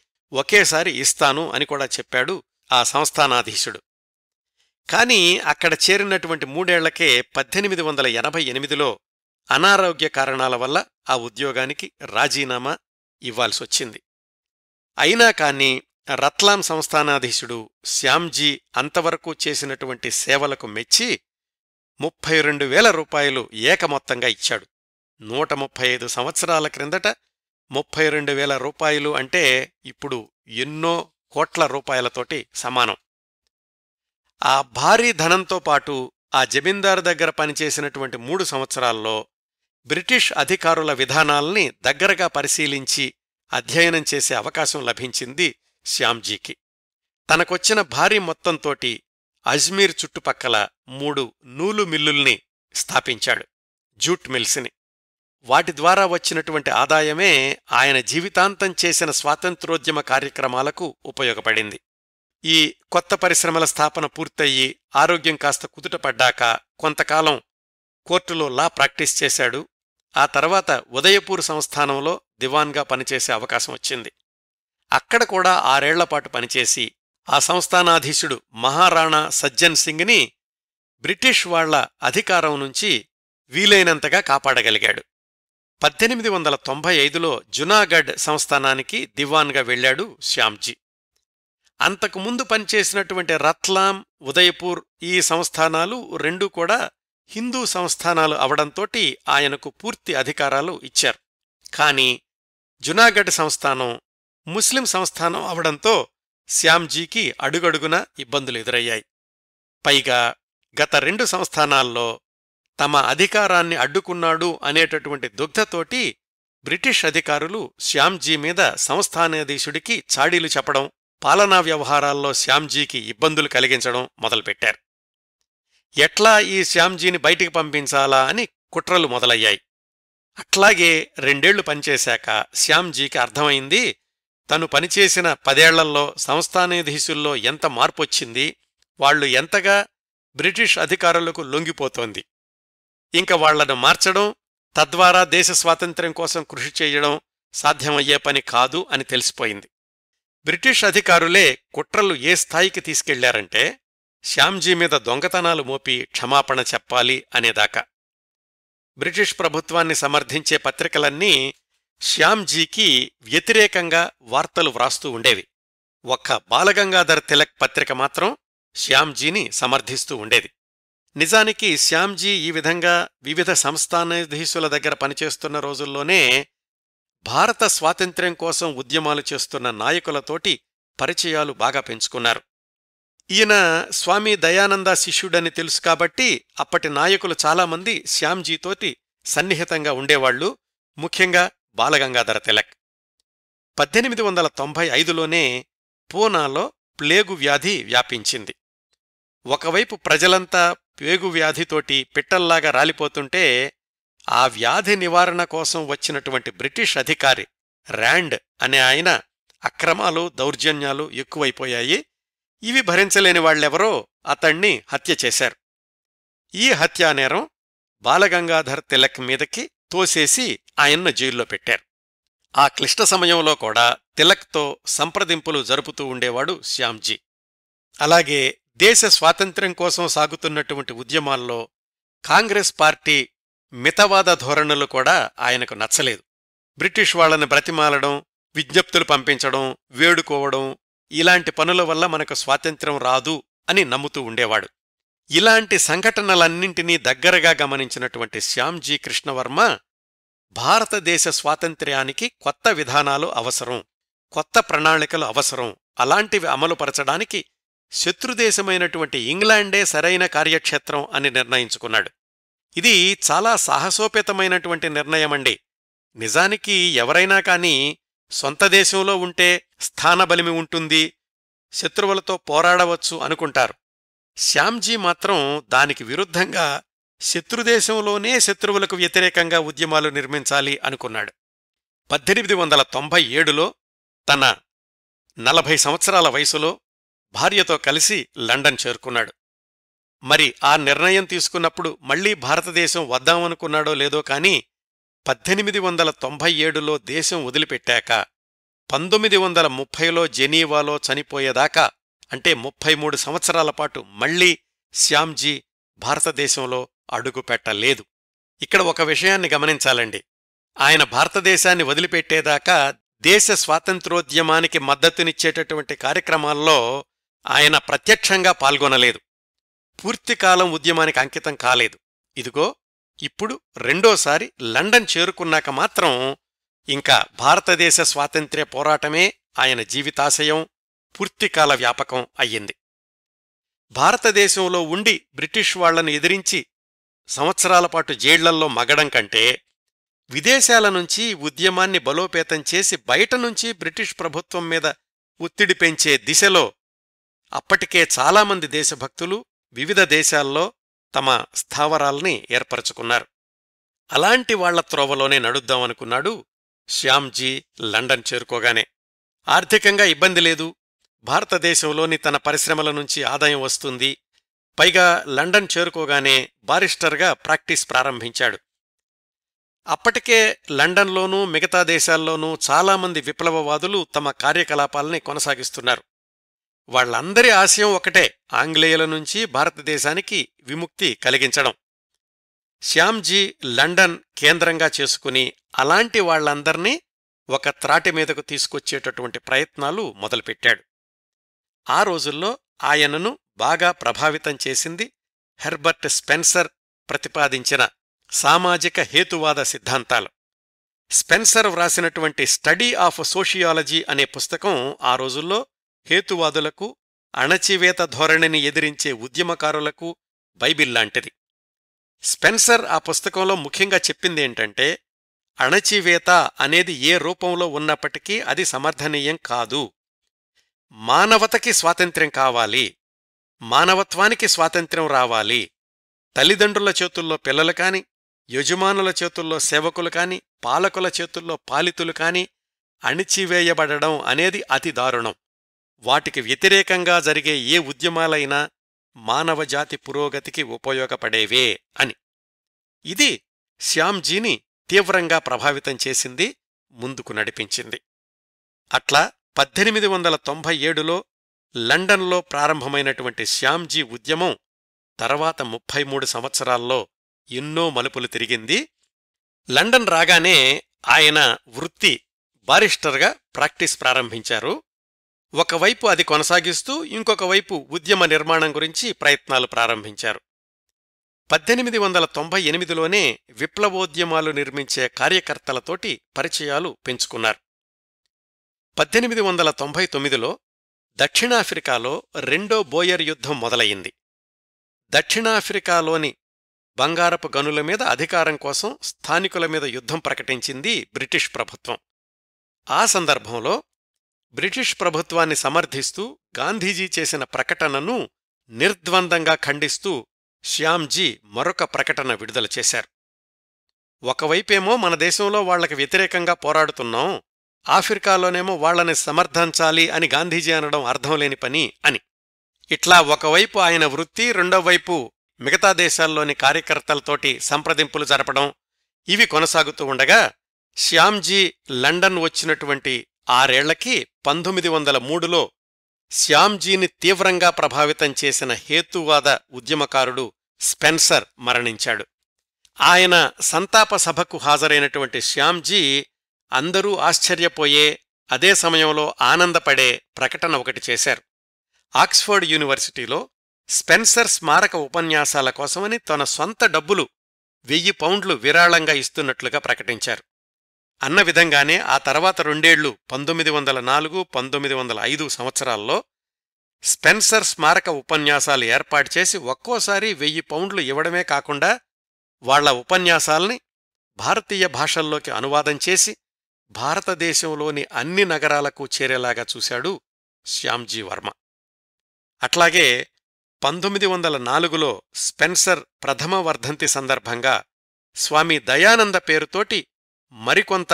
ఒకేసారి ఇస్తాను అని కూడా చెప్పాడు ఆ సంస్థానాధీశుడు కానీ అక్కడ చేరినటువంటి మూడేళ్లకే పద్దెనిమిది వందల ఎనభై ఎనిమిదిలో అనారోగ్య కారణాల వల్ల ఆ ఉద్యోగానికి రాజీనామా ఇవ్వాల్సొచ్చింది అయినా కాని రత్లాం సంస్థానాధీశుడు శ్యాంజీ అంతవరకు చేసినటువంటి సేవలకు మెచ్చి ముప్పై రెండు వేల రూపాయలు ఏకమొత్తంగా ఇచ్చాడు నూట ముప్పై ఐదు సంవత్సరాల క్రిందట ముప్పై రెండు వేల రూపాయలు అంటే ఇప్పుడు ఎన్నో కోట్ల రూపాయలతోటి సమానం ఆ భారీ ధనంతో పాటు ఆ జమీందారు దగ్గర పనిచేసినటువంటి మూడు సంవత్సరాల్లో బ్రిటిష్ అధికారుల విధానాల్ని దగ్గరగా పరిశీలించి అధ్యయనం చేసే అవకాశం లభించింది శ్యాంజీకి తనకొచ్చిన భారీ మొత్తంతోటి అజ్మీర్ చుట్టుపక్కల మూడు నూలు మిల్లుల్ని స్థాపించాడు జూట్ మిల్స్ని వాటి ద్వారా వచ్చినటువంటి ఆదాయమే ఆయన జీవితాంతం చేసిన స్వాతంత్రోద్యమ కార్యక్రమాలకు ఉపయోగపడింది ఈ కొత్త పరిశ్రమల స్థాపన పూర్తయి ఆరోగ్యం కాస్త కుదుటపడ్డాక కొంతకాలం కోర్టులో లా ప్రాక్టీస్ చేశాడు ఆ తర్వాత ఉదయపూర్ సంస్థానంలో దివాన్గా పనిచేసే అవకాశం వచ్చింది అక్కడ కూడా ఆరేళ్లపాటు పనిచేసి ఆ సంస్థానాధీశుడు మహారాణా సజ్జన్ సింగ్ని బ్రిటిష్ వాళ్ల అధికారం నుంచి వీలైనంతగా కాపాడగలిగాడు పద్దెనిమిది వందల తొంభై ఐదులో జునాగఢ్ సంస్థానానికి దివాన్గా వెళ్లాడు శ్యామ్జీ అంతకుముందు పనిచేసినటువంటి రత్లాం ఉదయపూర్ ఈ సంస్థానాలు రెండూ కూడా హిందూ సంస్థానాలు అవడంతోటి ఆయనకు పూర్తి అధికారాలు ఇచ్చారు కాని జునాగఢ్ సంస్థానం ముస్లిం సంస్థానం అవడంతో శ్యాంజీకి అడుగడుగున ఇబ్బందులు ఎదురయ్యాయి పైగా గత రెండు సంస్థానాల్లో తమ అధికారాన్ని అడ్డుకున్నాడు అనేటటువంటి దుగ్ధతోటి బ్రిటిష్ అధికారులు శ్యాంజీ మీద సంస్థానాధీశుడికి చాడీలు చెప్పడం పాలనా వ్యవహారాల్లో శ్యామ్జీకి ఇబ్బందులు కలిగించడం మొదలుపెట్టారు ఎట్లా ఈ శ్యామ్జీని బయటికి పంపించాలా అని కుట్రలు మొదలయ్యాయి అట్లాగే రెండేళ్లు పనిచేశాక శ్యామ్జీకి అర్థమైంది తను పనిచేసిన పదేళ్లలో సంస్థానాధీశుల్లో ఎంత మార్పొచ్చింది వాళ్లు ఎంతగా బ్రిటిష్ అధికారులకు లొంగిపోతోంది ఇంక వాళ్లను మార్చడం తద్వారా దేశ స్వాతంత్ర్యం కోసం కృషి చేయడం సాధ్యమయ్యే పని కాదు అని తెలిసిపోయింది బ్రిటిష్ అధికారులే కుట్రలు ఏ స్థాయికి తీసుకెళ్లారంటే శ్యాంజీ మీద దొంగతనాలు మోపి క్షమాపణ చెప్పాలి అనేదాకా బ్రిటిష్ ప్రభుత్వాన్ని సమర్థించే పత్రికలన్నీ శ్యాంజీకి వ్యతిరేకంగా వార్తలు వ్రాస్తూ ఉండేవి ఒక్క బాలగంగాధర్ తిలక్ పత్రిక మాత్రం శ్యాంజీని సమర్థిస్తూ ఉండేది నిజానికి శ్యాంజీ ఈ విధంగా వివిధ సంస్థానాధీశుల దగ్గర పనిచేస్తున్న రోజుల్లోనే భారత స్వాతంత్ర్యం కోసం ఉద్యమాలు చేస్తున్న నాయకులతోటి పరిచయాలు బాగా పెంచుకున్నారు ఈయన స్వామి దయానంద శిష్యుడని తెలుసు కాబట్టి అప్పటి నాయకులు చాలామంది శ్యామ్జీతోటి సన్నిహితంగా ఉండేవాళ్లు ముఖ్యంగా బాలగంగాధర తిలక్ పద్దెనిమిది వందల తొంభై ఐదులోనే పూనాలో ప్లేగు వ్యాధి వ్యాపించింది ఒకవైపు ప్రజలంతా ప్లేగు వ్యాధితోటి పిట్టల్లాగా రాలిపోతుంటే ఆ వ్యాధి నివారణ కోసం వచ్చినటువంటి బ్రిటిష్ అధికారి ర్యాండ్ అనే ఆయన అక్రమాలు దౌర్జన్యాలు ఎక్కువైపోయాయి ఇవి భరించలేని వాళ్లెవరో అతణ్ణి హత్య చేశారు ఈ హత్యానేరం బాలగంగాధర్ తిలక్ మీదకి తోసేసి ఆయన్ను జైల్లో పెట్టారు ఆ క్లిష్ట సమయంలో కూడా తిలక్తో సంప్రదింపులు జరుపుతూ ఉండేవాడు శ్యాంజీ అలాగే దేశ స్వాతంత్ర్యం కోసం సాగుతున్నటువంటి ఉద్యమాల్లో కాంగ్రెస్ పార్టీ మితవాద ధోరణులు కూడా ఆయనకు నచ్చలేదు బ్రిటిష్ వాళ్లను బ్రతిమాలడం విజ్ఞప్తులు పంపించడం వేడుకోవడం ఇలాంటి పనుల వల్ల మనకు స్వాతంత్ర్యం రాదు అని నమ్ముతూ ఉండేవాడు ఇలాంటి సంఘటనలన్నింటినీ దగ్గరగా గమనించినటువంటి శ్యాంజీ కృష్ణవర్మ భారతదేశ స్వాతంత్ర్యానికి కొత్త విధానాలు అవసరం కొత్త ప్రణాళికలు అవసరం అలాంటివి అమలుపరచడానికి శత్రుదేశమైనటువంటి ఇంగ్లాండే సరైన కార్యక్షేత్రం అని నిర్ణయించుకున్నాడు ఇది చాలా సాహసోపేతమైనటువంటి నిర్ణయమండి నిజానికి ఎవరైనా కాని సొంత దేశంలో ఉంటే స్థానబలిమి ఉంటుంది శత్రువులతో పోరాడవచ్చు అనుకుంటారు శ్యామ్జీ మాత్రం దానికి విరుద్ధంగా శత్రుదేశంలోనే శత్రువులకు వ్యతిరేకంగా ఉద్యమాలు నిర్మించాలి అనుకున్నాడు పద్దెనిమిది వందల తొంభై ఏడులో తన నలభై సంవత్సరాల వయసులో భార్యతో కలిసి లండన్ చేరుకున్నాడు మరి ఆ నిర్ణయం తీసుకున్నప్పుడు మళ్లీ భారతదేశం వద్దామనుకున్నాడో లేదో కాని పద్దెనిమిది వందల తొంభై ఏడులో దేశం వదిలిపెట్టాక పంతొమ్మిది వందల ముప్పైలో జెనీవాలో చనిపోయేదాకా అంటే ముప్పై మూడు సంవత్సరాల పాటు మళ్లీ శ్యామ్జీ భారతదేశంలో అడుగుపెట్టలేదు ఇక్కడ ఒక విషయాన్ని గమనించాలండి ఆయన భారతదేశాన్ని వదిలిపెట్టేదాకా దేశ స్వాతంత్రోద్యమానికి మద్దతునిచ్చేటటువంటి కార్యక్రమాల్లో ఆయన ప్రత్యక్షంగా పాల్గొనలేదు పూర్తికాలం ఉద్యమానికి అంకితం కాలేదు ఇదిగో ఇప్పుడు రెండోసారి లండన్ చేరుకున్నాక మాత్రం ఇంకా భారతదేశ స్వాతంత్ర్య పోరాటమే ఆయన జీవితాశయం పూర్తికాల వ్యాపకం అయ్యింది భారతదేశంలో ఉండి బ్రిటిష్ వాళ్లను ఎదిరించి సంవత్సరాల పాటు జైళ్లల్లో మగడం కంటే విదేశాల నుంచి ఉద్యమాన్ని బలోపేతం చేసి బయట నుంచి బ్రిటిష్ ప్రభుత్వం మీద ఒత్తిడి పెంచే దిశలో అప్పటికే చాలామంది దేశభక్తులు వివిధ దేశాల్లో తమ స్థావరాల్ని ఏర్పరచుకున్నారు అలాంటి వాళ్ల త్రోవలోనే నడుద్దామనుకున్నాడు శ్యామ్జీ లండన్ చేరుకోగానే ఆర్థికంగా ఇబ్బంది లేదు భారతదేశంలోని తన పరిశ్రమల నుంచి ఆదాయం వస్తుంది పైగా లండన్ చేరుకోగానే బారిస్టర్గా ప్రాక్టీస్ ప్రారంభించాడు అప్పటికే లండన్లోనూ మిగతా దేశాల్లోనూ చాలామంది విప్లవవాదులు తమ కార్యకలాపాల్ని కొనసాగిస్తున్నారు వాళ్లందరి ఆశయం ఒకటే ఆంగ్లేయుల నుంచి భారతదేశానికి విముక్తి కలిగించడం శ్యామ్జీ లండన్ కేంద్రంగా చేసుకుని అలాంటి వాళ్లందర్నీ ఒక త్రాటి మీదకు తీసుకొచ్చేటటువంటి ప్రయత్నాలు మొదలుపెట్టాడు ఆ రోజుల్లో ఆయనను బాగా ప్రభావితం చేసింది హెర్బర్ట్ స్పెన్సర్ ప్రతిపాదించిన సామాజిక హేతువాద సిద్ధాంతాలు స్పెన్సర్ వ్రాసినటువంటి స్టడీ ఆఫ్ సోషియాలజీ అనే పుస్తకం ఆ రోజుల్లో హేతువాదులకు అణచివేత ధోరణిని ఎదిరించే ఉద్యమకారులకు బైబిల్లాంటిది స్పెన్సర్ ఆ పుస్తకంలో ముఖ్యంగా చెప్పిందేంటంటే అణచివేత అనేది ఏ రూపంలో ఉన్నప్పటికీ అది సమర్థనీయం కాదు మానవతకి స్వాతంత్ర్యం కావాలి మానవత్వానికి స్వాతంత్ర్యం రావాలి తల్లిదండ్రుల చేతుల్లో పిల్లలు కాని యజమానుల చేతుల్లో సేవకులు కాని పాలకుల చేతుల్లో పాలితులు కాని అణిచివేయబడడం అనేది అతి దారుణం వాటికి వ్యతిరేకంగా జరిగే ఏ ఉద్యమాలైనా మానవజాతి పురోగతికి ఉపయోగపడేవే అని ఇది శ్యామ్జీని తీవ్రంగా ప్రభావితం చేసింది ముందుకు నడిపించింది అట్లా పద్దెనిమిది వందల తొంభై ఏడులో లండన్లో ప్రారంభమైనటువంటి శ్యామ్జీ ఉద్యమం తర్వాత ముప్పై మూడు సంవత్సరాల్లో ఎన్నో మలుపులు తిరిగింది లండన్ రాగానే ఆయన వృత్తి బారిస్టర్గా ప్రాక్టీస్ ప్రారంభించారు ఒకవైపు అది కొనసాగిస్తూ ఇంకొక వైపు ఉద్యమ నిర్మాణం గురించి ప్రయత్నాలు ప్రారంభించారు పద్దెనిమిది వందల తొంభై ఎనిమిదిలోనే విప్లవోద్యమాలు నిర్మించే కార్యకర్తలతోటి పరిచయాలు పెంచుకున్నారు పద్దెనిమిది వందల తొంభై తొమ్మిదిలో దక్షిణాఫ్రికాలో రెండో బోయర్ యుద్ధం మొదలయ్యింది దక్షిణాఫ్రికాలోని బంగారపు గనుల మీద అధికారం కోసం స్థానికుల మీద యుద్ధం ప్రకటించింది బ్రిటిష్ ప్రభుత్వం ఆ సందర్భంలో బ్రిటిష్ ప్రభుత్వాన్ని సమర్థిస్తూ గాంధీజీ చేసిన ప్రకటనను నిర్ద్వందంగా ఖండిస్తూ శ్యాంజీ మరొక ప్రకటన విడుదల చేశారు ఒకవైపేమో మన దేశంలో వాళ్లకు వ్యతిరేకంగా పోరాడుతున్నాం ఆఫ్రికాలోనేమో వాళ్లని సమర్థించాలి అని గాంధీజీ అనడం అర్థంలేని పని అని ఇట్లా ఒకవైపు ఆయన వృత్తి రెండో వైపు మిగతా దేశాల్లోని కార్యకర్తలతోటి సంప్రదింపులు జరపడం ఇవి కొనసాగుతూ ఉండగా శ్యాంజీ లండన్ వచ్చినటువంటి ఆరేళ్లకి పంతొమ్మిది వందల మూడులో శ్యాంజీని తీవ్రంగా ప్రభావితం చేసిన హేతువాద ఉద్యమకారుడు స్పెన్సర్ మరణించాడు ఆయన సంతాప సభకు హాజరైనటువంటి శ్యాంజీ అందరూ ఆశ్చర్యపోయే అదే సమయంలో ఆనందపడే ప్రకటన ఒకటి చేశారు ఆక్స్ఫర్డ్ యూనివర్సిటీలో స్పెన్సర్ స్మారక ఉపన్యాసాల కోసమని తన సొంత డబ్బులు వెయ్యి పౌండ్లు విరాళంగా ఇస్తున్నట్లుగా ప్రకటించారు అన్న విధంగానే ఆ తర్వాత రెండేళ్లు పంతొమ్మిది వందల నాలుగు పంతొమ్మిది వందల ఐదు సంవత్సరాల్లో స్పెన్సర్ స్మారక ఉపన్యాసాలు ఏర్పాటు చేసి ఒక్కోసారి వెయ్యి పౌండ్లు ఇవ్వడమే కాకుండా వాళ్ల ఉపన్యాసాల్ని భారతీయ భాషల్లోకి అనువాదం చేసి భారతదేశంలోని అన్ని నగరాలకు చేరేలాగా చూశాడు శ్యామ్జీ వర్మ అట్లాగే పంతొమ్మిది వందల నాలుగులో స్పెన్సర్ ప్రథమ వర్ధంతి సందర్భంగా స్వామి దయానంద పేరుతోటి మరికొంత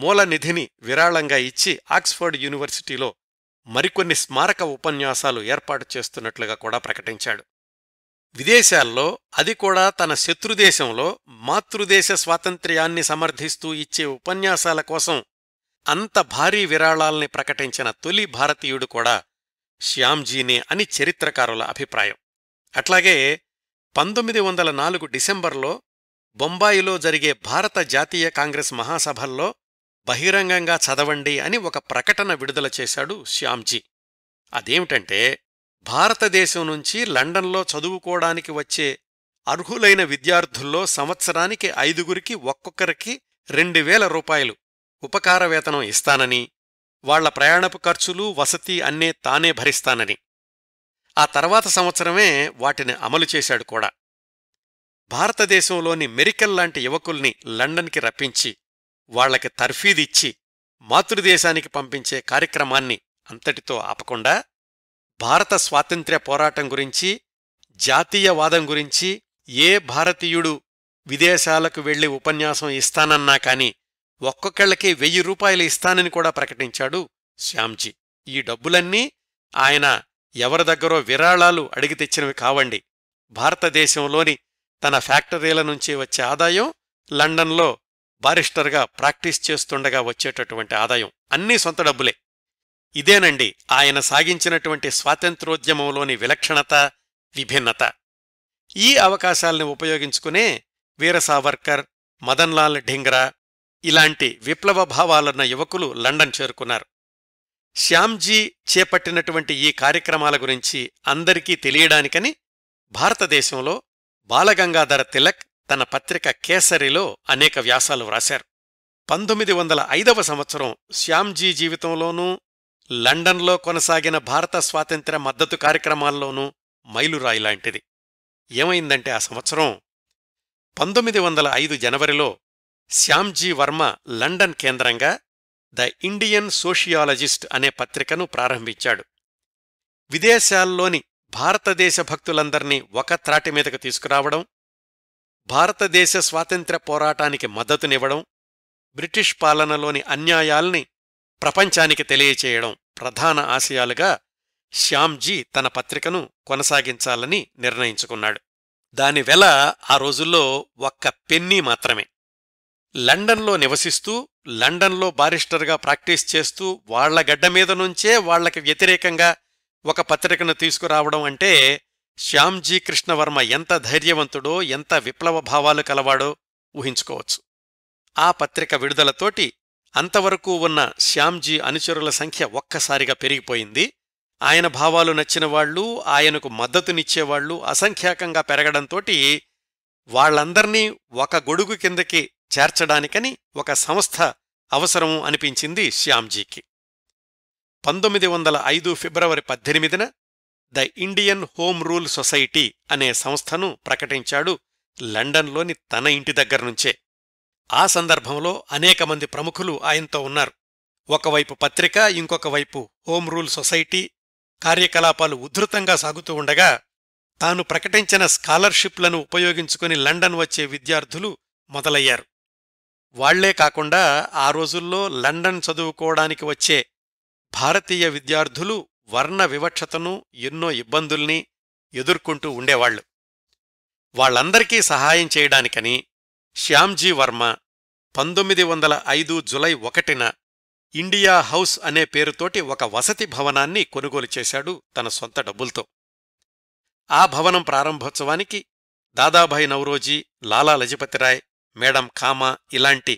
మూలనిధిని విరాళంగా ఇచ్చి ఆక్స్ఫర్డ్ యూనివర్సిటీలో మరికొన్ని స్మారక ఉపన్యాసాలు ఏర్పాటు చేస్తున్నట్లుగా కూడా ప్రకటించాడు విదేశాల్లో అది కూడా తన శత్రుదేశంలో మాతృదేశ స్వాతంత్ర్యాన్ని సమర్థిస్తూ ఇచ్చే ఉపన్యాసాల కోసం అంత భారీ విరాళాల్ని ప్రకటించిన తొలి భారతీయుడు కూడా శ్యాంజీనే అని చరిత్రకారుల అభిప్రాయం అట్లాగే పంతొమ్మిది వందల నాలుగు డిసెంబర్లో బొంబాయిలో జరిగే భారత జాతీయ కాంగ్రెస్ మహాసభల్లో బహిరంగంగా చదవండి అని ఒక ప్రకటన విడుదల చేశాడు శ్యామ్జీ అదేమిటంటే భారతదేశం నుంచి లండన్లో చదువుకోవడానికి వచ్చే అర్హులైన విద్యార్థుల్లో సంవత్సరానికి ఐదుగురికి ఒక్కొక్కరికి రెండు వేల రూపాయలు ఉపకారవేతనం ఇస్తానని వాళ్ల ప్రయాణపు ఖర్చులు వసతి అన్నే తానే భరిస్తానని ఆ తర్వాత సంవత్సరమే వాటిని అమలు చేశాడు కూడా భారతదేశంలోని మెరికల్ లాంటి యువకుల్ని లండన్కి రప్పించి వాళ్లకి తర్ఫీదిచ్చి మాతృదేశానికి పంపించే కార్యక్రమాన్ని అంతటితో ఆపకుండా భారత స్వాతంత్ర్య పోరాటం గురించి జాతీయవాదం గురించి ఏ భారతీయుడు విదేశాలకు వెళ్లి ఉపన్యాసం ఇస్తానన్నా కాని ఒక్కొక్కళ్ళకి వెయ్యి రూపాయలు ఇస్తానని కూడా ప్రకటించాడు శ్యామ్జీ ఈ డబ్బులన్నీ ఆయన ఎవరి దగ్గరో విరాళాలు అడిగి తెచ్చినవి కావండి భారతదేశంలోని తన ఫ్యాక్టరీల నుంచి వచ్చే ఆదాయం లండన్లో బారిస్టర్గా ప్రాక్టీస్ చేస్తుండగా వచ్చేటటువంటి ఆదాయం అన్నీ సొంత డబ్బులే ఇదేనండి ఆయన సాగించినటువంటి స్వాతంత్రోద్యమంలోని విలక్షణత విభిన్నత ఈ అవకాశాల్ని ఉపయోగించుకునే వీర సావర్కర్ మదన్లాల్ ఢింగ్రా ఇలాంటి విప్లవ భావాలున్న యువకులు లండన్ చేరుకున్నారు శ్యామ్జీ చేపట్టినటువంటి ఈ కార్యక్రమాల గురించి అందరికీ తెలియడానికని భారతదేశంలో బాలగంగాధర తిలక్ తన పత్రిక కేసరిలో అనేక వ్యాసాలు వ్రాశారు పంతొమ్మిది వందల ఐదవ సంవత్సరం శ్యామ్జీ జీవితంలోనూ లండన్లో కొనసాగిన భారత స్వాతంత్ర్య మద్దతు కార్యక్రమాల్లోనూ మైలురాయి లాంటిది ఏమైందంటే ఆ సంవత్సరం పంతొమ్మిది వందల ఐదు జనవరిలో శ్యామ్జీ వర్మ లండన్ కేంద్రంగా ద ఇండియన్ సోషియాలజిస్ట్ అనే పత్రికను ప్రారంభించాడు విదేశాల్లోని భారతదేశ భక్తులందర్నీ ఒక త్రాటి మీదకు తీసుకురావడం భారతదేశ స్వాతంత్ర్య పోరాటానికి మద్దతునివ్వడం బ్రిటిష్ పాలనలోని అన్యాయాల్ని ప్రపంచానికి తెలియచేయడం ప్రధాన ఆశయాలుగా శ్యామ్జీ తన పత్రికను కొనసాగించాలని నిర్ణయించుకున్నాడు దాని వెల ఆ రోజుల్లో ఒక్క పెన్నీ మాత్రమే లండన్లో నివసిస్తూ లండన్లో బారిస్టర్గా ప్రాక్టీస్ చేస్తూ వాళ్ల గడ్డ మీద నుంచే వాళ్లకి వ్యతిరేకంగా ఒక పత్రికను తీసుకురావడం అంటే శ్యాంజీ కృష్ణవర్మ ఎంత ధైర్యవంతుడో ఎంత విప్లవ భావాలు కలవాడో ఊహించుకోవచ్చు ఆ పత్రిక విడుదలతోటి అంతవరకు ఉన్న శ్యామ్జీ అనుచరుల సంఖ్య ఒక్కసారిగా పెరిగిపోయింది ఆయన భావాలు నచ్చినవాళ్లు ఆయనకు మద్దతునిచ్చేవాళ్లు అసంఖ్యాకంగా పెరగడంతో వాళ్లందర్నీ ఒక గొడుగు కిందకి చేర్చడానికని ఒక సంస్థ అవసరం అనిపించింది శ్యాంజీకి పంతొమ్మిది వందల ఐదు ఫిబ్రవరి పద్దెనిమిదిన the Indian home rule society అనే సంస్థను ప్రకటించాడు లండన్లోని తన ఇంటి దగ్గర్నుంచే ఆ సందర్భంలో అనేక మంది ప్రముఖులు ఆయనతో ఉన్నారు ఒకవైపు పత్రిక ఇంకొక వైపు హోమ్ రూల్ సొసైటీ కార్యకలాపాలు ఉధృతంగా సాగుతూ ఉండగా తాను ప్రకటించిన స్కాలర్షిప్లను ఉపయోగించుకుని లండన్ వచ్చే విద్యార్థులు మొదలయ్యారు వాళ్లే కాకుండా ఆ రోజుల్లో లండన్ చదువుకోవడానికి వచ్చే భారతీయ విద్యార్థులు వర్ణ వివక్షతను ఎన్నో ఇబ్బందుల్ని ఎదుర్కొంటూ ఉండేవాళ్లు వాళ్లందరికీ సహాయం చేయడానికని శ్యామ్జీ వర్మ పంతొమ్మిది వందల ఐదు జులై ఒకటిన ఇండియా హౌస్ అనే పేరుతోటి ఒక వసతి భవనాన్ని కొనుగోలు చేశాడు తన సొంత డబ్బులతో ఆ భవనం ప్రారంభోత్సవానికి దాదాభాయ్ నవరోజీ లాలా లజపతిరాయ్ మేడం కామా ఇలాంటి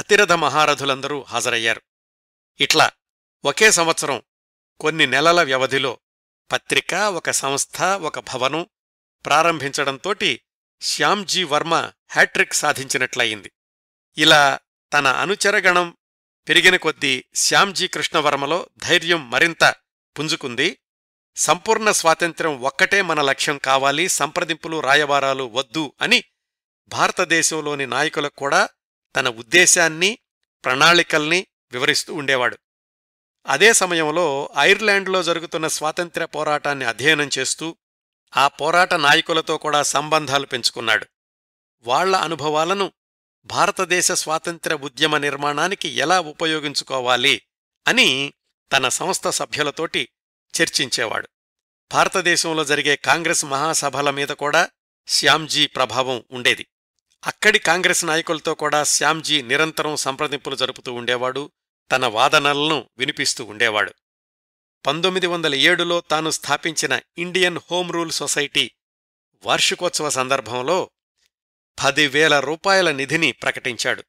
అతిరథ మహారథులందరూ హాజరయ్యారు ఇట్లా ఒకే సంవత్సరం కొన్ని నెలల వ్యవధిలో పత్రిక ఒక సంస్థ ఒక భవనం ప్రారంభించడంతోటి శ్యామ్జీ వర్మ హ్యాట్రిక్ సాధించినట్లయింది ఇలా తన అనుచరగణం పెరిగిన కొద్దీ శ్యాంజీ కృష్ణవర్మలో ధైర్యం మరింత పుంజుకుంది సంపూర్ణ స్వాతంత్ర్యం ఒక్కటే మన లక్ష్యం కావాలి సంప్రదింపులు రాయవారాలు వద్దు అని భారతదేశంలోని నాయకులకు కూడా తన ఉద్దేశాన్ని ప్రణాళికల్ని వివరిస్తూ ఉండేవాడు అదే సమయంలో ఐర్లాండ్లో జరుగుతున్న స్వాతంత్ర్య పోరాటాన్ని అధ్యయనం చేస్తూ ఆ పోరాట నాయకులతో కూడా సంబంధాలు పెంచుకున్నాడు వాళ్ల అనుభవాలను భారతదేశ స్వాతంత్ర్య ఉద్యమ నిర్మాణానికి ఎలా ఉపయోగించుకోవాలి అని తన సంస్థ సభ్యులతోటి చర్చించేవాడు భారతదేశంలో జరిగే కాంగ్రెస్ మహాసభల మీద కూడా శ్యామ్జీ ప్రభావం ఉండేది అక్కడి కాంగ్రెస్ నాయకులతో కూడా శ్యామ్జీ నిరంతరం సంప్రదింపులు జరుపుతూ ఉండేవాడు తన వాదనలను వినిపిస్తూ ఉండేవాడు పంతొమ్మిది వందల ఏడులో తాను స్థాపించిన ఇండియన్ హోమ్ రూల్ సొసైటీ వార్షికోత్సవ సందర్భంలో పదివేల రూపాయల నిధిని ప్రకటించాడు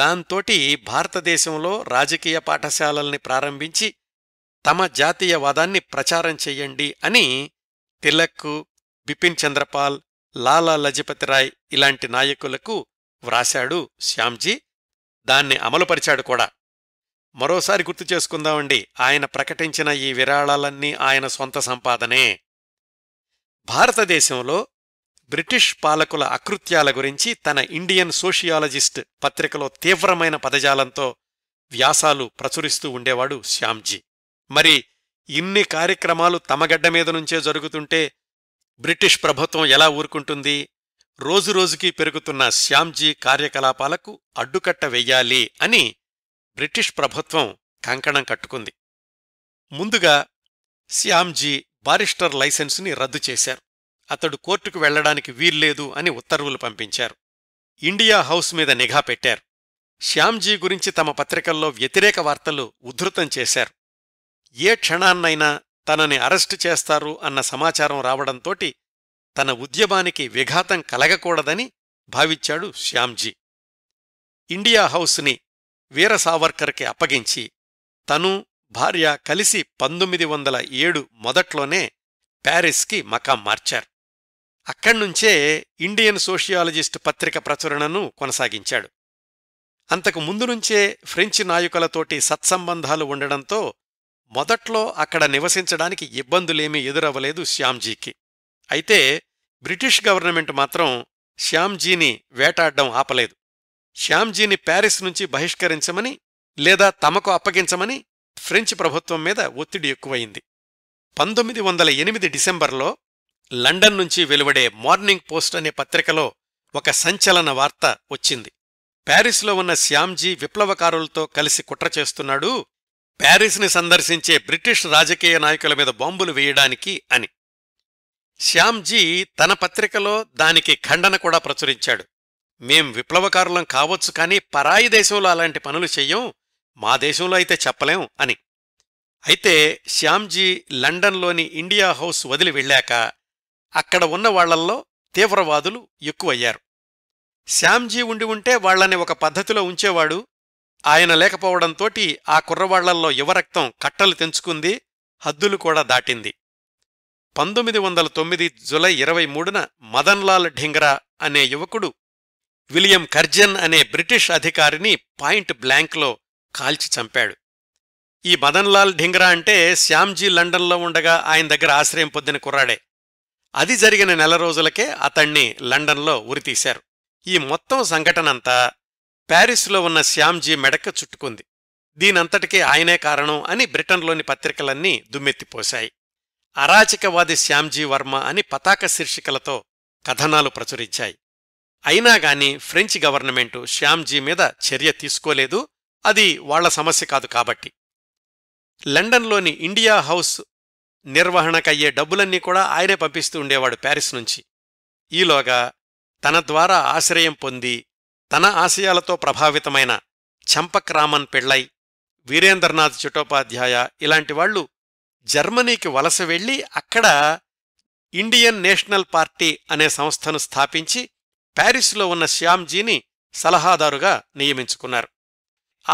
దాంతోటి భారతదేశంలో రాజకీయ పాఠశాలల్ని ప్రారంభించి తమ జాతీయవాదాన్ని ప్రచారం చెయ్యండి అని తిలక్కు బిపిన్ చంద్రపాల్ లాలా లజపతిరాయ్ ఇలాంటి నాయకులకు వ్రాశాడు శ్యాంజీ దాన్ని అమలుపరిచాడు కూడా మరోసారి గుర్తు చేసుకుందామండి ఆయన ప్రకటించిన ఈ విరాళాలన్నీ ఆయన సొంత సంపాదనే భారతదేశంలో బ్రిటిష్ పాలకుల అకృత్యాల గురించి తన ఇండియన్ సోషియాలజిస్ట్ పత్రికలో తీవ్రమైన పదజాలంతో వ్యాసాలు ప్రచురిస్తూ ఉండేవాడు శ్యామ్జీ మరి ఇన్ని కార్యక్రమాలు తమగడ్డ మీద నుంచే జరుగుతుంటే బ్రిటిష్ ప్రభుత్వం ఎలా ఊరుకుంటుంది రోజురోజుకీ పెరుగుతున్న శ్యామ్జీ కార్యకలాపాలకు అడ్డుకట్ట వెయ్యాలి అని బ్రిటిష్ ప్రభుత్వం కంకణం కట్టుకుంది ముందుగా శ్యామ్జీ బారిస్టర్ లైసెన్సుని రద్దు చేశారు అతడు కోర్టుకు వెళ్లడానికి వీల్లేదు అని ఉత్తర్వులు పంపించారు ఇండియా హౌస్ మీద నిఘా పెట్టారు శ్యామ్జీ గురించి తమ పత్రికల్లో వ్యతిరేక వార్తలు ఉద్ధృతం చేశారు ఏ క్షణాన్నైనా తనని అరెస్టు చేస్తారు అన్న సమాచారం రావడంతోటి తన ఉద్యమానికి విఘాతం కలగకూడదని భావించాడు శ్యామ్జీ ఇండియా హౌస్ని వీర సావర్కర్కి అప్పగించి తను భార్య కలిసి పంతొమ్మిది వందల ఏడు మొదట్లోనే ప్యారిస్కి మకాం మార్చారు అక్కడ్నుంచే ఇండియన్ సోషియాలజిస్ట్ పత్రిక ప్రచురణను కొనసాగించాడు అంతకు ముందు నుంచే ఫ్రెంచి నాయకులతోటి సత్సంబంధాలు ఉండడంతో మొదట్లో అక్కడ నివసించడానికి ఇబ్బందులేమీ ఎదురవ్వలేదు శ్యామ్జీకి అయితే బ్రిటిష్ గవర్నమెంట్ మాత్రం శ్యామ్జీని వేటాడ్డం ఆపలేదు శ్యాంజీని ప్యారిస్ నుంచి బహిష్కరించమని లేదా తమకు అప్పగించమని ఫ్రెంచ్ ప్రభుత్వం మీద ఒత్తిడి ఎక్కువయింది పంతొమ్మిది వందల ఎనిమిది డిసెంబర్లో లండన్ నుంచి వెలువడే మార్నింగ్ పోస్ట్ అనే పత్రికలో ఒక సంచలన వార్త వచ్చింది ప్యారిస్లో ఉన్న శ్యాంజీ విప్లవకారులతో కలిసి కుట్ర చేస్తున్నాడు ప్యారిస్ని సందర్శించే బ్రిటిష్ రాజకీయ నాయకుల మీద బాంబులు వేయడానికి అని శ్యాంజీ తన పత్రికలో దానికి ఖండన కూడా ప్రచురించాడు మేం విప్లవకారులం కావచ్చు కానీ పరాయి దేశంలో అలాంటి పనులు చెయ్యం మా దేశంలో అయితే చెప్పలేం అని అయితే శ్యామ్జీ లండన్లోని ఇండియా హౌస్ వదిలి వెళ్ళాక అక్కడ ఉన్న వాళ్లల్లో తీవ్రవాదులు ఎక్కువయ్యారు శ్యామ్జీ ఉండి ఉంటే వాళ్లని ఒక పద్ధతిలో ఉంచేవాడు ఆయన లేకపోవడంతోటి ఆ కుర్రవాళ్లల్లో యువరక్తం కట్టలు తెంచుకుంది హద్దులు కూడా దాటింది పంతొమ్మిది వందల తొమ్మిది జులై ఇరవై మూడున మదన్లాల్ ఢింగ్రా అనే యువకుడు విలియం కర్జన్ అనే బ్రిటిష్ అధికారిని పాయింట్ బ్లాంక్లో కాల్చి చంపాడు ఈ మదన్లాల్ ఢింగ్రా అంటే శ్యామ్జీ లండన్లో ఉండగా ఆయన దగ్గర ఆశ్రయం పొద్దున కుర్రాడే అది జరిగిన నెల రోజులకే అతణ్ణి లండన్లో ఉరితీశారు ఈ మొత్తం సంఘటనంతా ప్యారిస్లో ఉన్న శ్యామ్జీ మెడక చుట్టుకుంది దీనంతటికీ ఆయనే కారణం అని బ్రిటన్లోని పత్రికలన్నీ దుమ్మెత్తిపోశాయి అరాచకవాది శ్యామ్జీ వర్మ అని పతాక శీర్షికలతో కథనాలు ప్రచురించాయి అయినా గాని ఫ్రెంచ్ గవర్నమెంటు శ్యామ్జీ మీద చర్య తీసుకోలేదు అది వాళ్ల సమస్య కాదు కాబట్టి లండన్లోని ఇండియా హౌస్ నిర్వహణకయ్యే డబ్బులన్నీ కూడా ఆయనే పంపిస్తూ ఉండేవాడు ప్యారిస్ నుంచి ఈలోగా తన ద్వారా ఆశ్రయం పొంది తన ఆశయాలతో ప్రభావితమైన చంపక్రామన్ పెళ్లై వీరేంద్రనాథ్ చటోపాధ్యాయ ఇలాంటి వాళ్లు జర్మనీకి వలస వెళ్లి అక్కడ ఇండియన్ నేషనల్ పార్టీ అనే సంస్థను స్థాపించి ప్యారిస్లో ఉన్న శ్యామ్జీని సలహాదారుగా నియమించుకున్నారు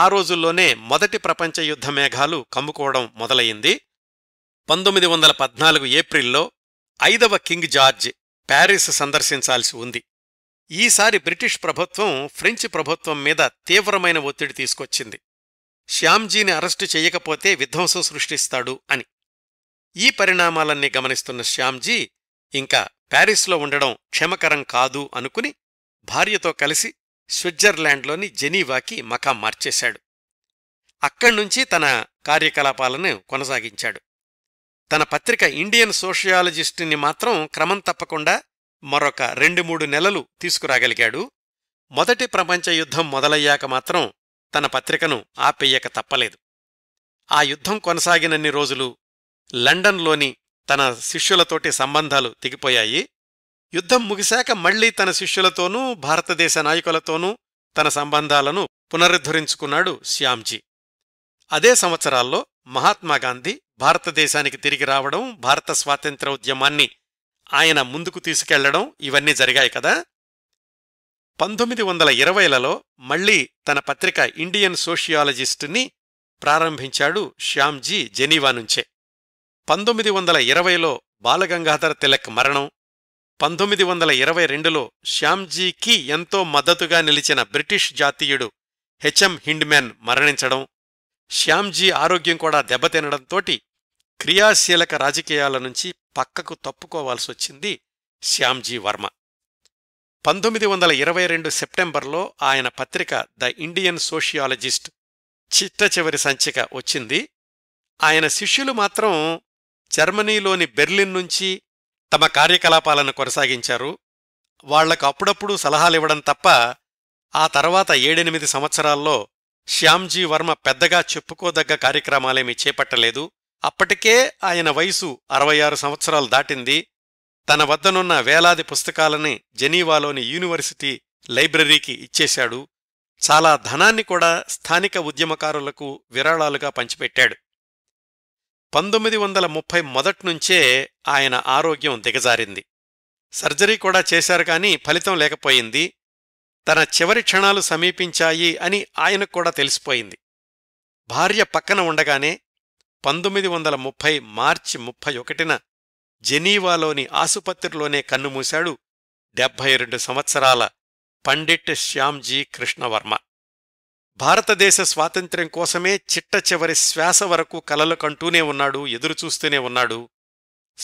ఆ రోజుల్లోనే మొదటి ప్రపంచ యుద్ధ మేఘాలు కమ్ముకోవడం మొదలయింది పంతొమ్మిది వందల పద్నాలుగు ఏప్రిల్లో ఐదవ కింగ్ జార్జ్ ప్యారిస్ సందర్శించాల్సి ఉంది ఈసారి బ్రిటిష్ ప్రభుత్వం ఫ్రెంచ్ ప్రభుత్వం మీద తీవ్రమైన ఒత్తిడి తీసుకొచ్చింది శ్యామ్జీని అరెస్టు చెయ్యకపోతే విధ్వంసం సృష్టిస్తాడు అని ఈ పరిణామాలన్నీ గమనిస్తున్న శ్యామ్జీ ఇంకా ప్యారిస్లో ఉండడం క్షేమకరం కాదు అనుకుని భార్యతో కలిసి స్విట్జర్లాండ్లోని జెనీవాకి మకాం మార్చేశాడు అక్కడ్నుంచి తన కార్యకలాపాలను కొనసాగించాడు తన పత్రిక ఇండియన్ సోషియాలజిస్టుని మాత్రం క్రమం తప్పకుండా మరొక రెండు మూడు నెలలు తీసుకురాగలిగాడు మొదటి ప్రపంచ యుద్ధం మొదలయ్యాక మాత్రం తన పత్రికను ఆపేయక తప్పలేదు ఆ యుద్ధం కొనసాగినన్ని రోజులు లండన్లోని తన శిష్యులతోటి సంబంధాలు తెగిపోయాయి యుద్ధం ముగిశాక మళ్లీ తన శిష్యులతోనూ భారతదేశ నాయకులతోనూ తన సంబంధాలను పునరుద్ధరించుకున్నాడు శ్యామ్జీ అదే సంవత్సరాల్లో మహాత్మాగాంధీ భారతదేశానికి తిరిగి రావడం భారత స్వాతంత్ర ఉద్యమాన్ని ఆయన ముందుకు తీసుకెళ్లడం ఇవన్నీ జరిగాయి కదా పంతొమ్మిది వందల ఇరవైలలో మళ్లీ తన పత్రిక ఇండియన్ సోషియాలజిస్టుని ప్రారంభించాడు శ్యామ్జీ జెనీవా నుంచే పంతొమ్మిది వందల ఇరవైలో బాలగంగాధర తిలక్ మరణం పంతొమ్మిది వందల ఇరవై రెండులో శ్యామ్జీకి ఎంతో మద్దతుగా నిలిచిన బ్రిటిష్ జాతీయుడు హెచ్ఎం హిండ్మ్యాన్ మరణించడం శ్యామ్జీ ఆరోగ్యం కూడా దెబ్బతినడంతోటి క్రియాశీలక రాజకీయాల నుంచి పక్కకు తప్పుకోవాల్సొచ్చింది శ్యామ్జీ వర్మ పంతొమ్మిది వందల ఇరవై రెండు సెప్టెంబర్లో ఆయన పత్రిక ద ఇండియన్ సోషియాలజిస్ట్ చిట్ట చివరి సంచిక వచ్చింది ఆయన శిష్యులు మాత్రం జర్మనీలోని బెర్లిన్ నుంచి తమ కార్యకలాపాలను కొనసాగించారు వాళ్లకు అప్పుడప్పుడు సలహాలివ్వడం తప్ప ఆ తర్వాత ఏడెనిమిది సంవత్సరాల్లో శ్యామ్జీ వర్మ పెద్దగా చెప్పుకోదగ్గ కార్యక్రమాలేమీ చేపట్టలేదు అప్పటికే ఆయన వయసు అరవై ఆరు సంవత్సరాలు దాటింది తన వద్దనున్న వేలాది పుస్తకాలని జెనీవాలోని యూనివర్సిటీ లైబ్రరీకి ఇచ్చేశాడు చాలా ధనాన్ని కూడా స్థానిక ఉద్యమకారులకు విరాళాలుగా పంచిపెట్టాడు పంతొమ్మిది వందల ముప్పై మొదట్నుంచే ఆయన ఆరోగ్యం దిగజారింది సర్జరీ కూడా చేశారు కానీ ఫలితం లేకపోయింది తన చివరి క్షణాలు సమీపించాయి అని ఆయనకు కూడా తెలిసిపోయింది భార్య పక్కన ఉండగానే పంతొమ్మిది వందల ముప్పై మార్చి ముప్పై ఒకటిన జెనీవాలోని ఆసుపత్రిలోనే కన్నుమూశాడు డెబ్భై రెండు సంవత్సరాల పండిట్ శ్యామ్జీ కృష్ణవర్మ భారతదేశ స్వాతంత్ర్యం కోసమే చిట్ట చివరి శ్వాస వరకు కలలు కంటూనే ఉన్నాడు ఎదురు చూస్తూనే ఉన్నాడు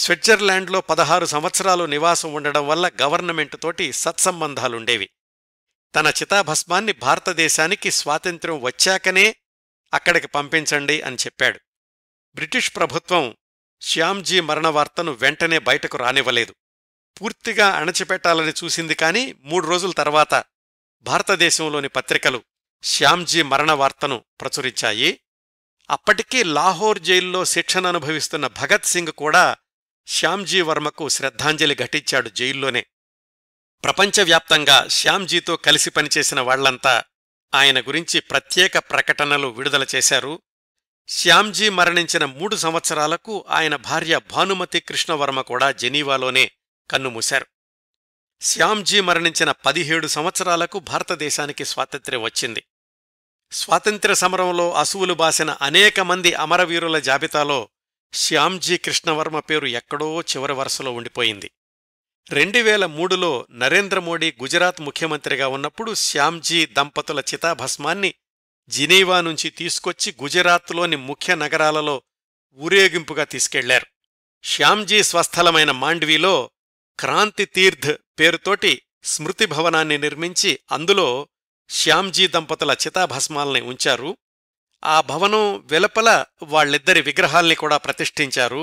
స్విట్జర్లాండ్లో పదహారు సంవత్సరాలు నివాసం ఉండడం వల్ల గవర్నమెంట్ తోటి సత్సంబంధాలుండేవి తన చితాభస్మాన్ని భారతదేశానికి స్వాతంత్ర్యం వచ్చాకనే అక్కడికి పంపించండి అని చెప్పాడు బ్రిటిష్ ప్రభుత్వం శ్యామ్జీ మరణవార్తను వెంటనే బయటకు రానివ్వలేదు పూర్తిగా అణచిపెట్టాలని చూసింది కానీ మూడు రోజుల తర్వాత భారతదేశంలోని పత్రికలు శ్యాంజీ మరణ వార్తను ప్రచురించాయి అప్పటికీ లాహోర్ జైల్లో శిక్షణ అనుభవిస్తున్న భగత్ సింగ్ కూడా శ్యామ్జీ వర్మకు శ్రద్ధాంజలి ఘటించాడు జైల్లోనే ప్రపంచవ్యాప్తంగా శ్యాంజీతో కలిసి పనిచేసిన వాళ్లంతా ఆయన గురించి ప్రత్యేక ప్రకటనలు విడుదల చేశారు శ్యాంజీ మరణించిన మూడు సంవత్సరాలకు ఆయన భార్య భానుమతి కృష్ణవర్మ కూడా జెనీవాలోనే కన్నుమూశారు శ్యాంజీ మరణించిన పదిహేడు సంవత్సరాలకు భారతదేశానికి స్వాతంత్ర్యం వచ్చింది స్వాతంత్ర్య సమరంలో అసువులు బాసిన అనేక మంది అమరవీరుల జాబితాలో శ్యామ్జీ కృష్ణవర్మ పేరు ఎక్కడో చివరి వరుసలో ఉండిపోయింది రెండు వేల మూడులో నరేంద్ర మోడీ గుజరాత్ ముఖ్యమంత్రిగా ఉన్నప్పుడు శ్యాంజీ దంపతుల చితాభస్మాన్ని జినీవా నుంచి తీసుకొచ్చి గుజరాత్లోని ముఖ్య నగరాలలో ఊరేగింపుగా తీసుకెళ్లారు శ్యాంజీ స్వస్థలమైన మాండ్వీలో క్రాంతి తీర్థ్ పేరుతోటి స్మృతి భవనాన్ని నిర్మించి అందులో శ్యాంజీ దంపతుల చితాభస్మాల్ని ఉంచారు ఆ భవనం వెలపల వాళ్ళిద్దరి విగ్రహాల్ని కూడా ప్రతిష్ఠించారు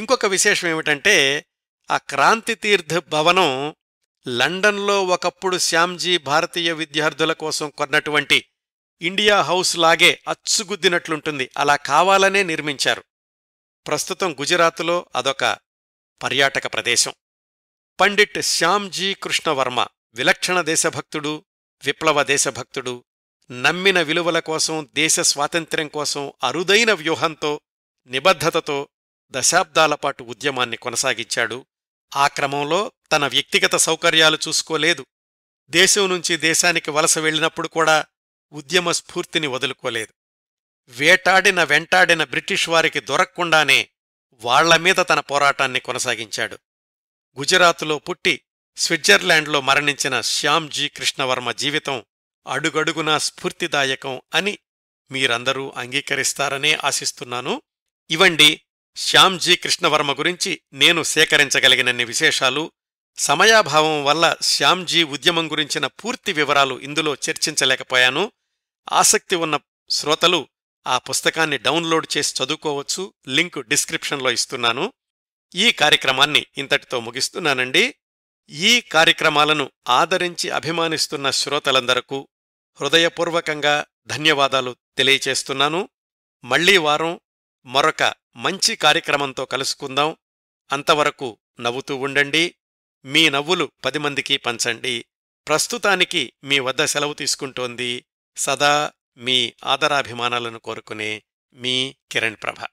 ఇంకొక విశేషం ఏమిటంటే ఆ క్రాంతి భవనం లండన్లో ఒకప్పుడు శ్యాంజీ భారతీయ విద్యార్థుల కోసం కొన్నటువంటి ఇండియా హౌస్ లాగే అచ్చుగుద్దినట్లుంటుంది అలా కావాలనే నిర్మించారు ప్రస్తుతం గుజరాత్లో అదొక పర్యాటక ప్రదేశం పండిట్ శ్యాంజీ కృష్ణవర్మ విలక్షణ దేశభక్తుడు విప్లవ దేశభక్తుడు నమ్మిన విలువల కోసం దేశ స్వాతంత్ర్యం కోసం అరుదైన వ్యూహంతో నిబద్ధతతో దశాబ్దాల పాటు ఉద్యమాన్ని కొనసాగించాడు ఆ క్రమంలో తన వ్యక్తిగత సౌకర్యాలు చూసుకోలేదు దేశం నుంచి దేశానికి వలస వెళ్ళినప్పుడు కూడా ఉద్యమ స్ఫూర్తిని వదులుకోలేదు వేటాడిన వెంటాడిన బ్రిటిష్ వారికి దొరక్కుండానే వాళ్లమీద తన పోరాటాన్ని కొనసాగించాడు గుజరాత్లో పుట్టి స్విట్జర్లాండ్లో మరణించిన శ్యామ్జీ కృష్ణవర్మ జీవితం అడుగడుగునా స్ఫూర్తిదాయకం అని మీరందరూ అంగీకరిస్తారనే ఆశిస్తున్నాను ఇవండి శ్యామ్జీ కృష్ణవర్మ గురించి నేను సేకరించగలిగినన్ని విశేషాలు సమయాభావం వల్ల శ్యామ్జీ ఉద్యమం గురించిన పూర్తి వివరాలు ఇందులో చర్చించలేకపోయాను ఆసక్తి ఉన్న శ్రోతలు ఆ పుస్తకాన్ని డౌన్లోడ్ చేసి చదువుకోవచ్చు లింకు డిస్క్రిప్షన్లో ఇస్తున్నాను ఈ కార్యక్రమాన్ని ఇంతటితో ముగిస్తున్నానండి ఈ కార్యక్రమాలను ఆదరించి అభిమానిస్తున్న శ్రోతలందరకు హృదయపూర్వకంగా ధన్యవాదాలు తెలియచేస్తున్నాను మళ్లీ వారం మరొక మంచి కార్యక్రమంతో కలుసుకుందాం అంతవరకు నవ్వుతూ ఉండండి మీ నవ్వులు పది మందికి పంచండి ప్రస్తుతానికి మీ వద్ద సెలవు తీసుకుంటోంది సదా మీ ఆదరాభిమానాలను కోరుకునే మీ కిరణ్ ప్రభ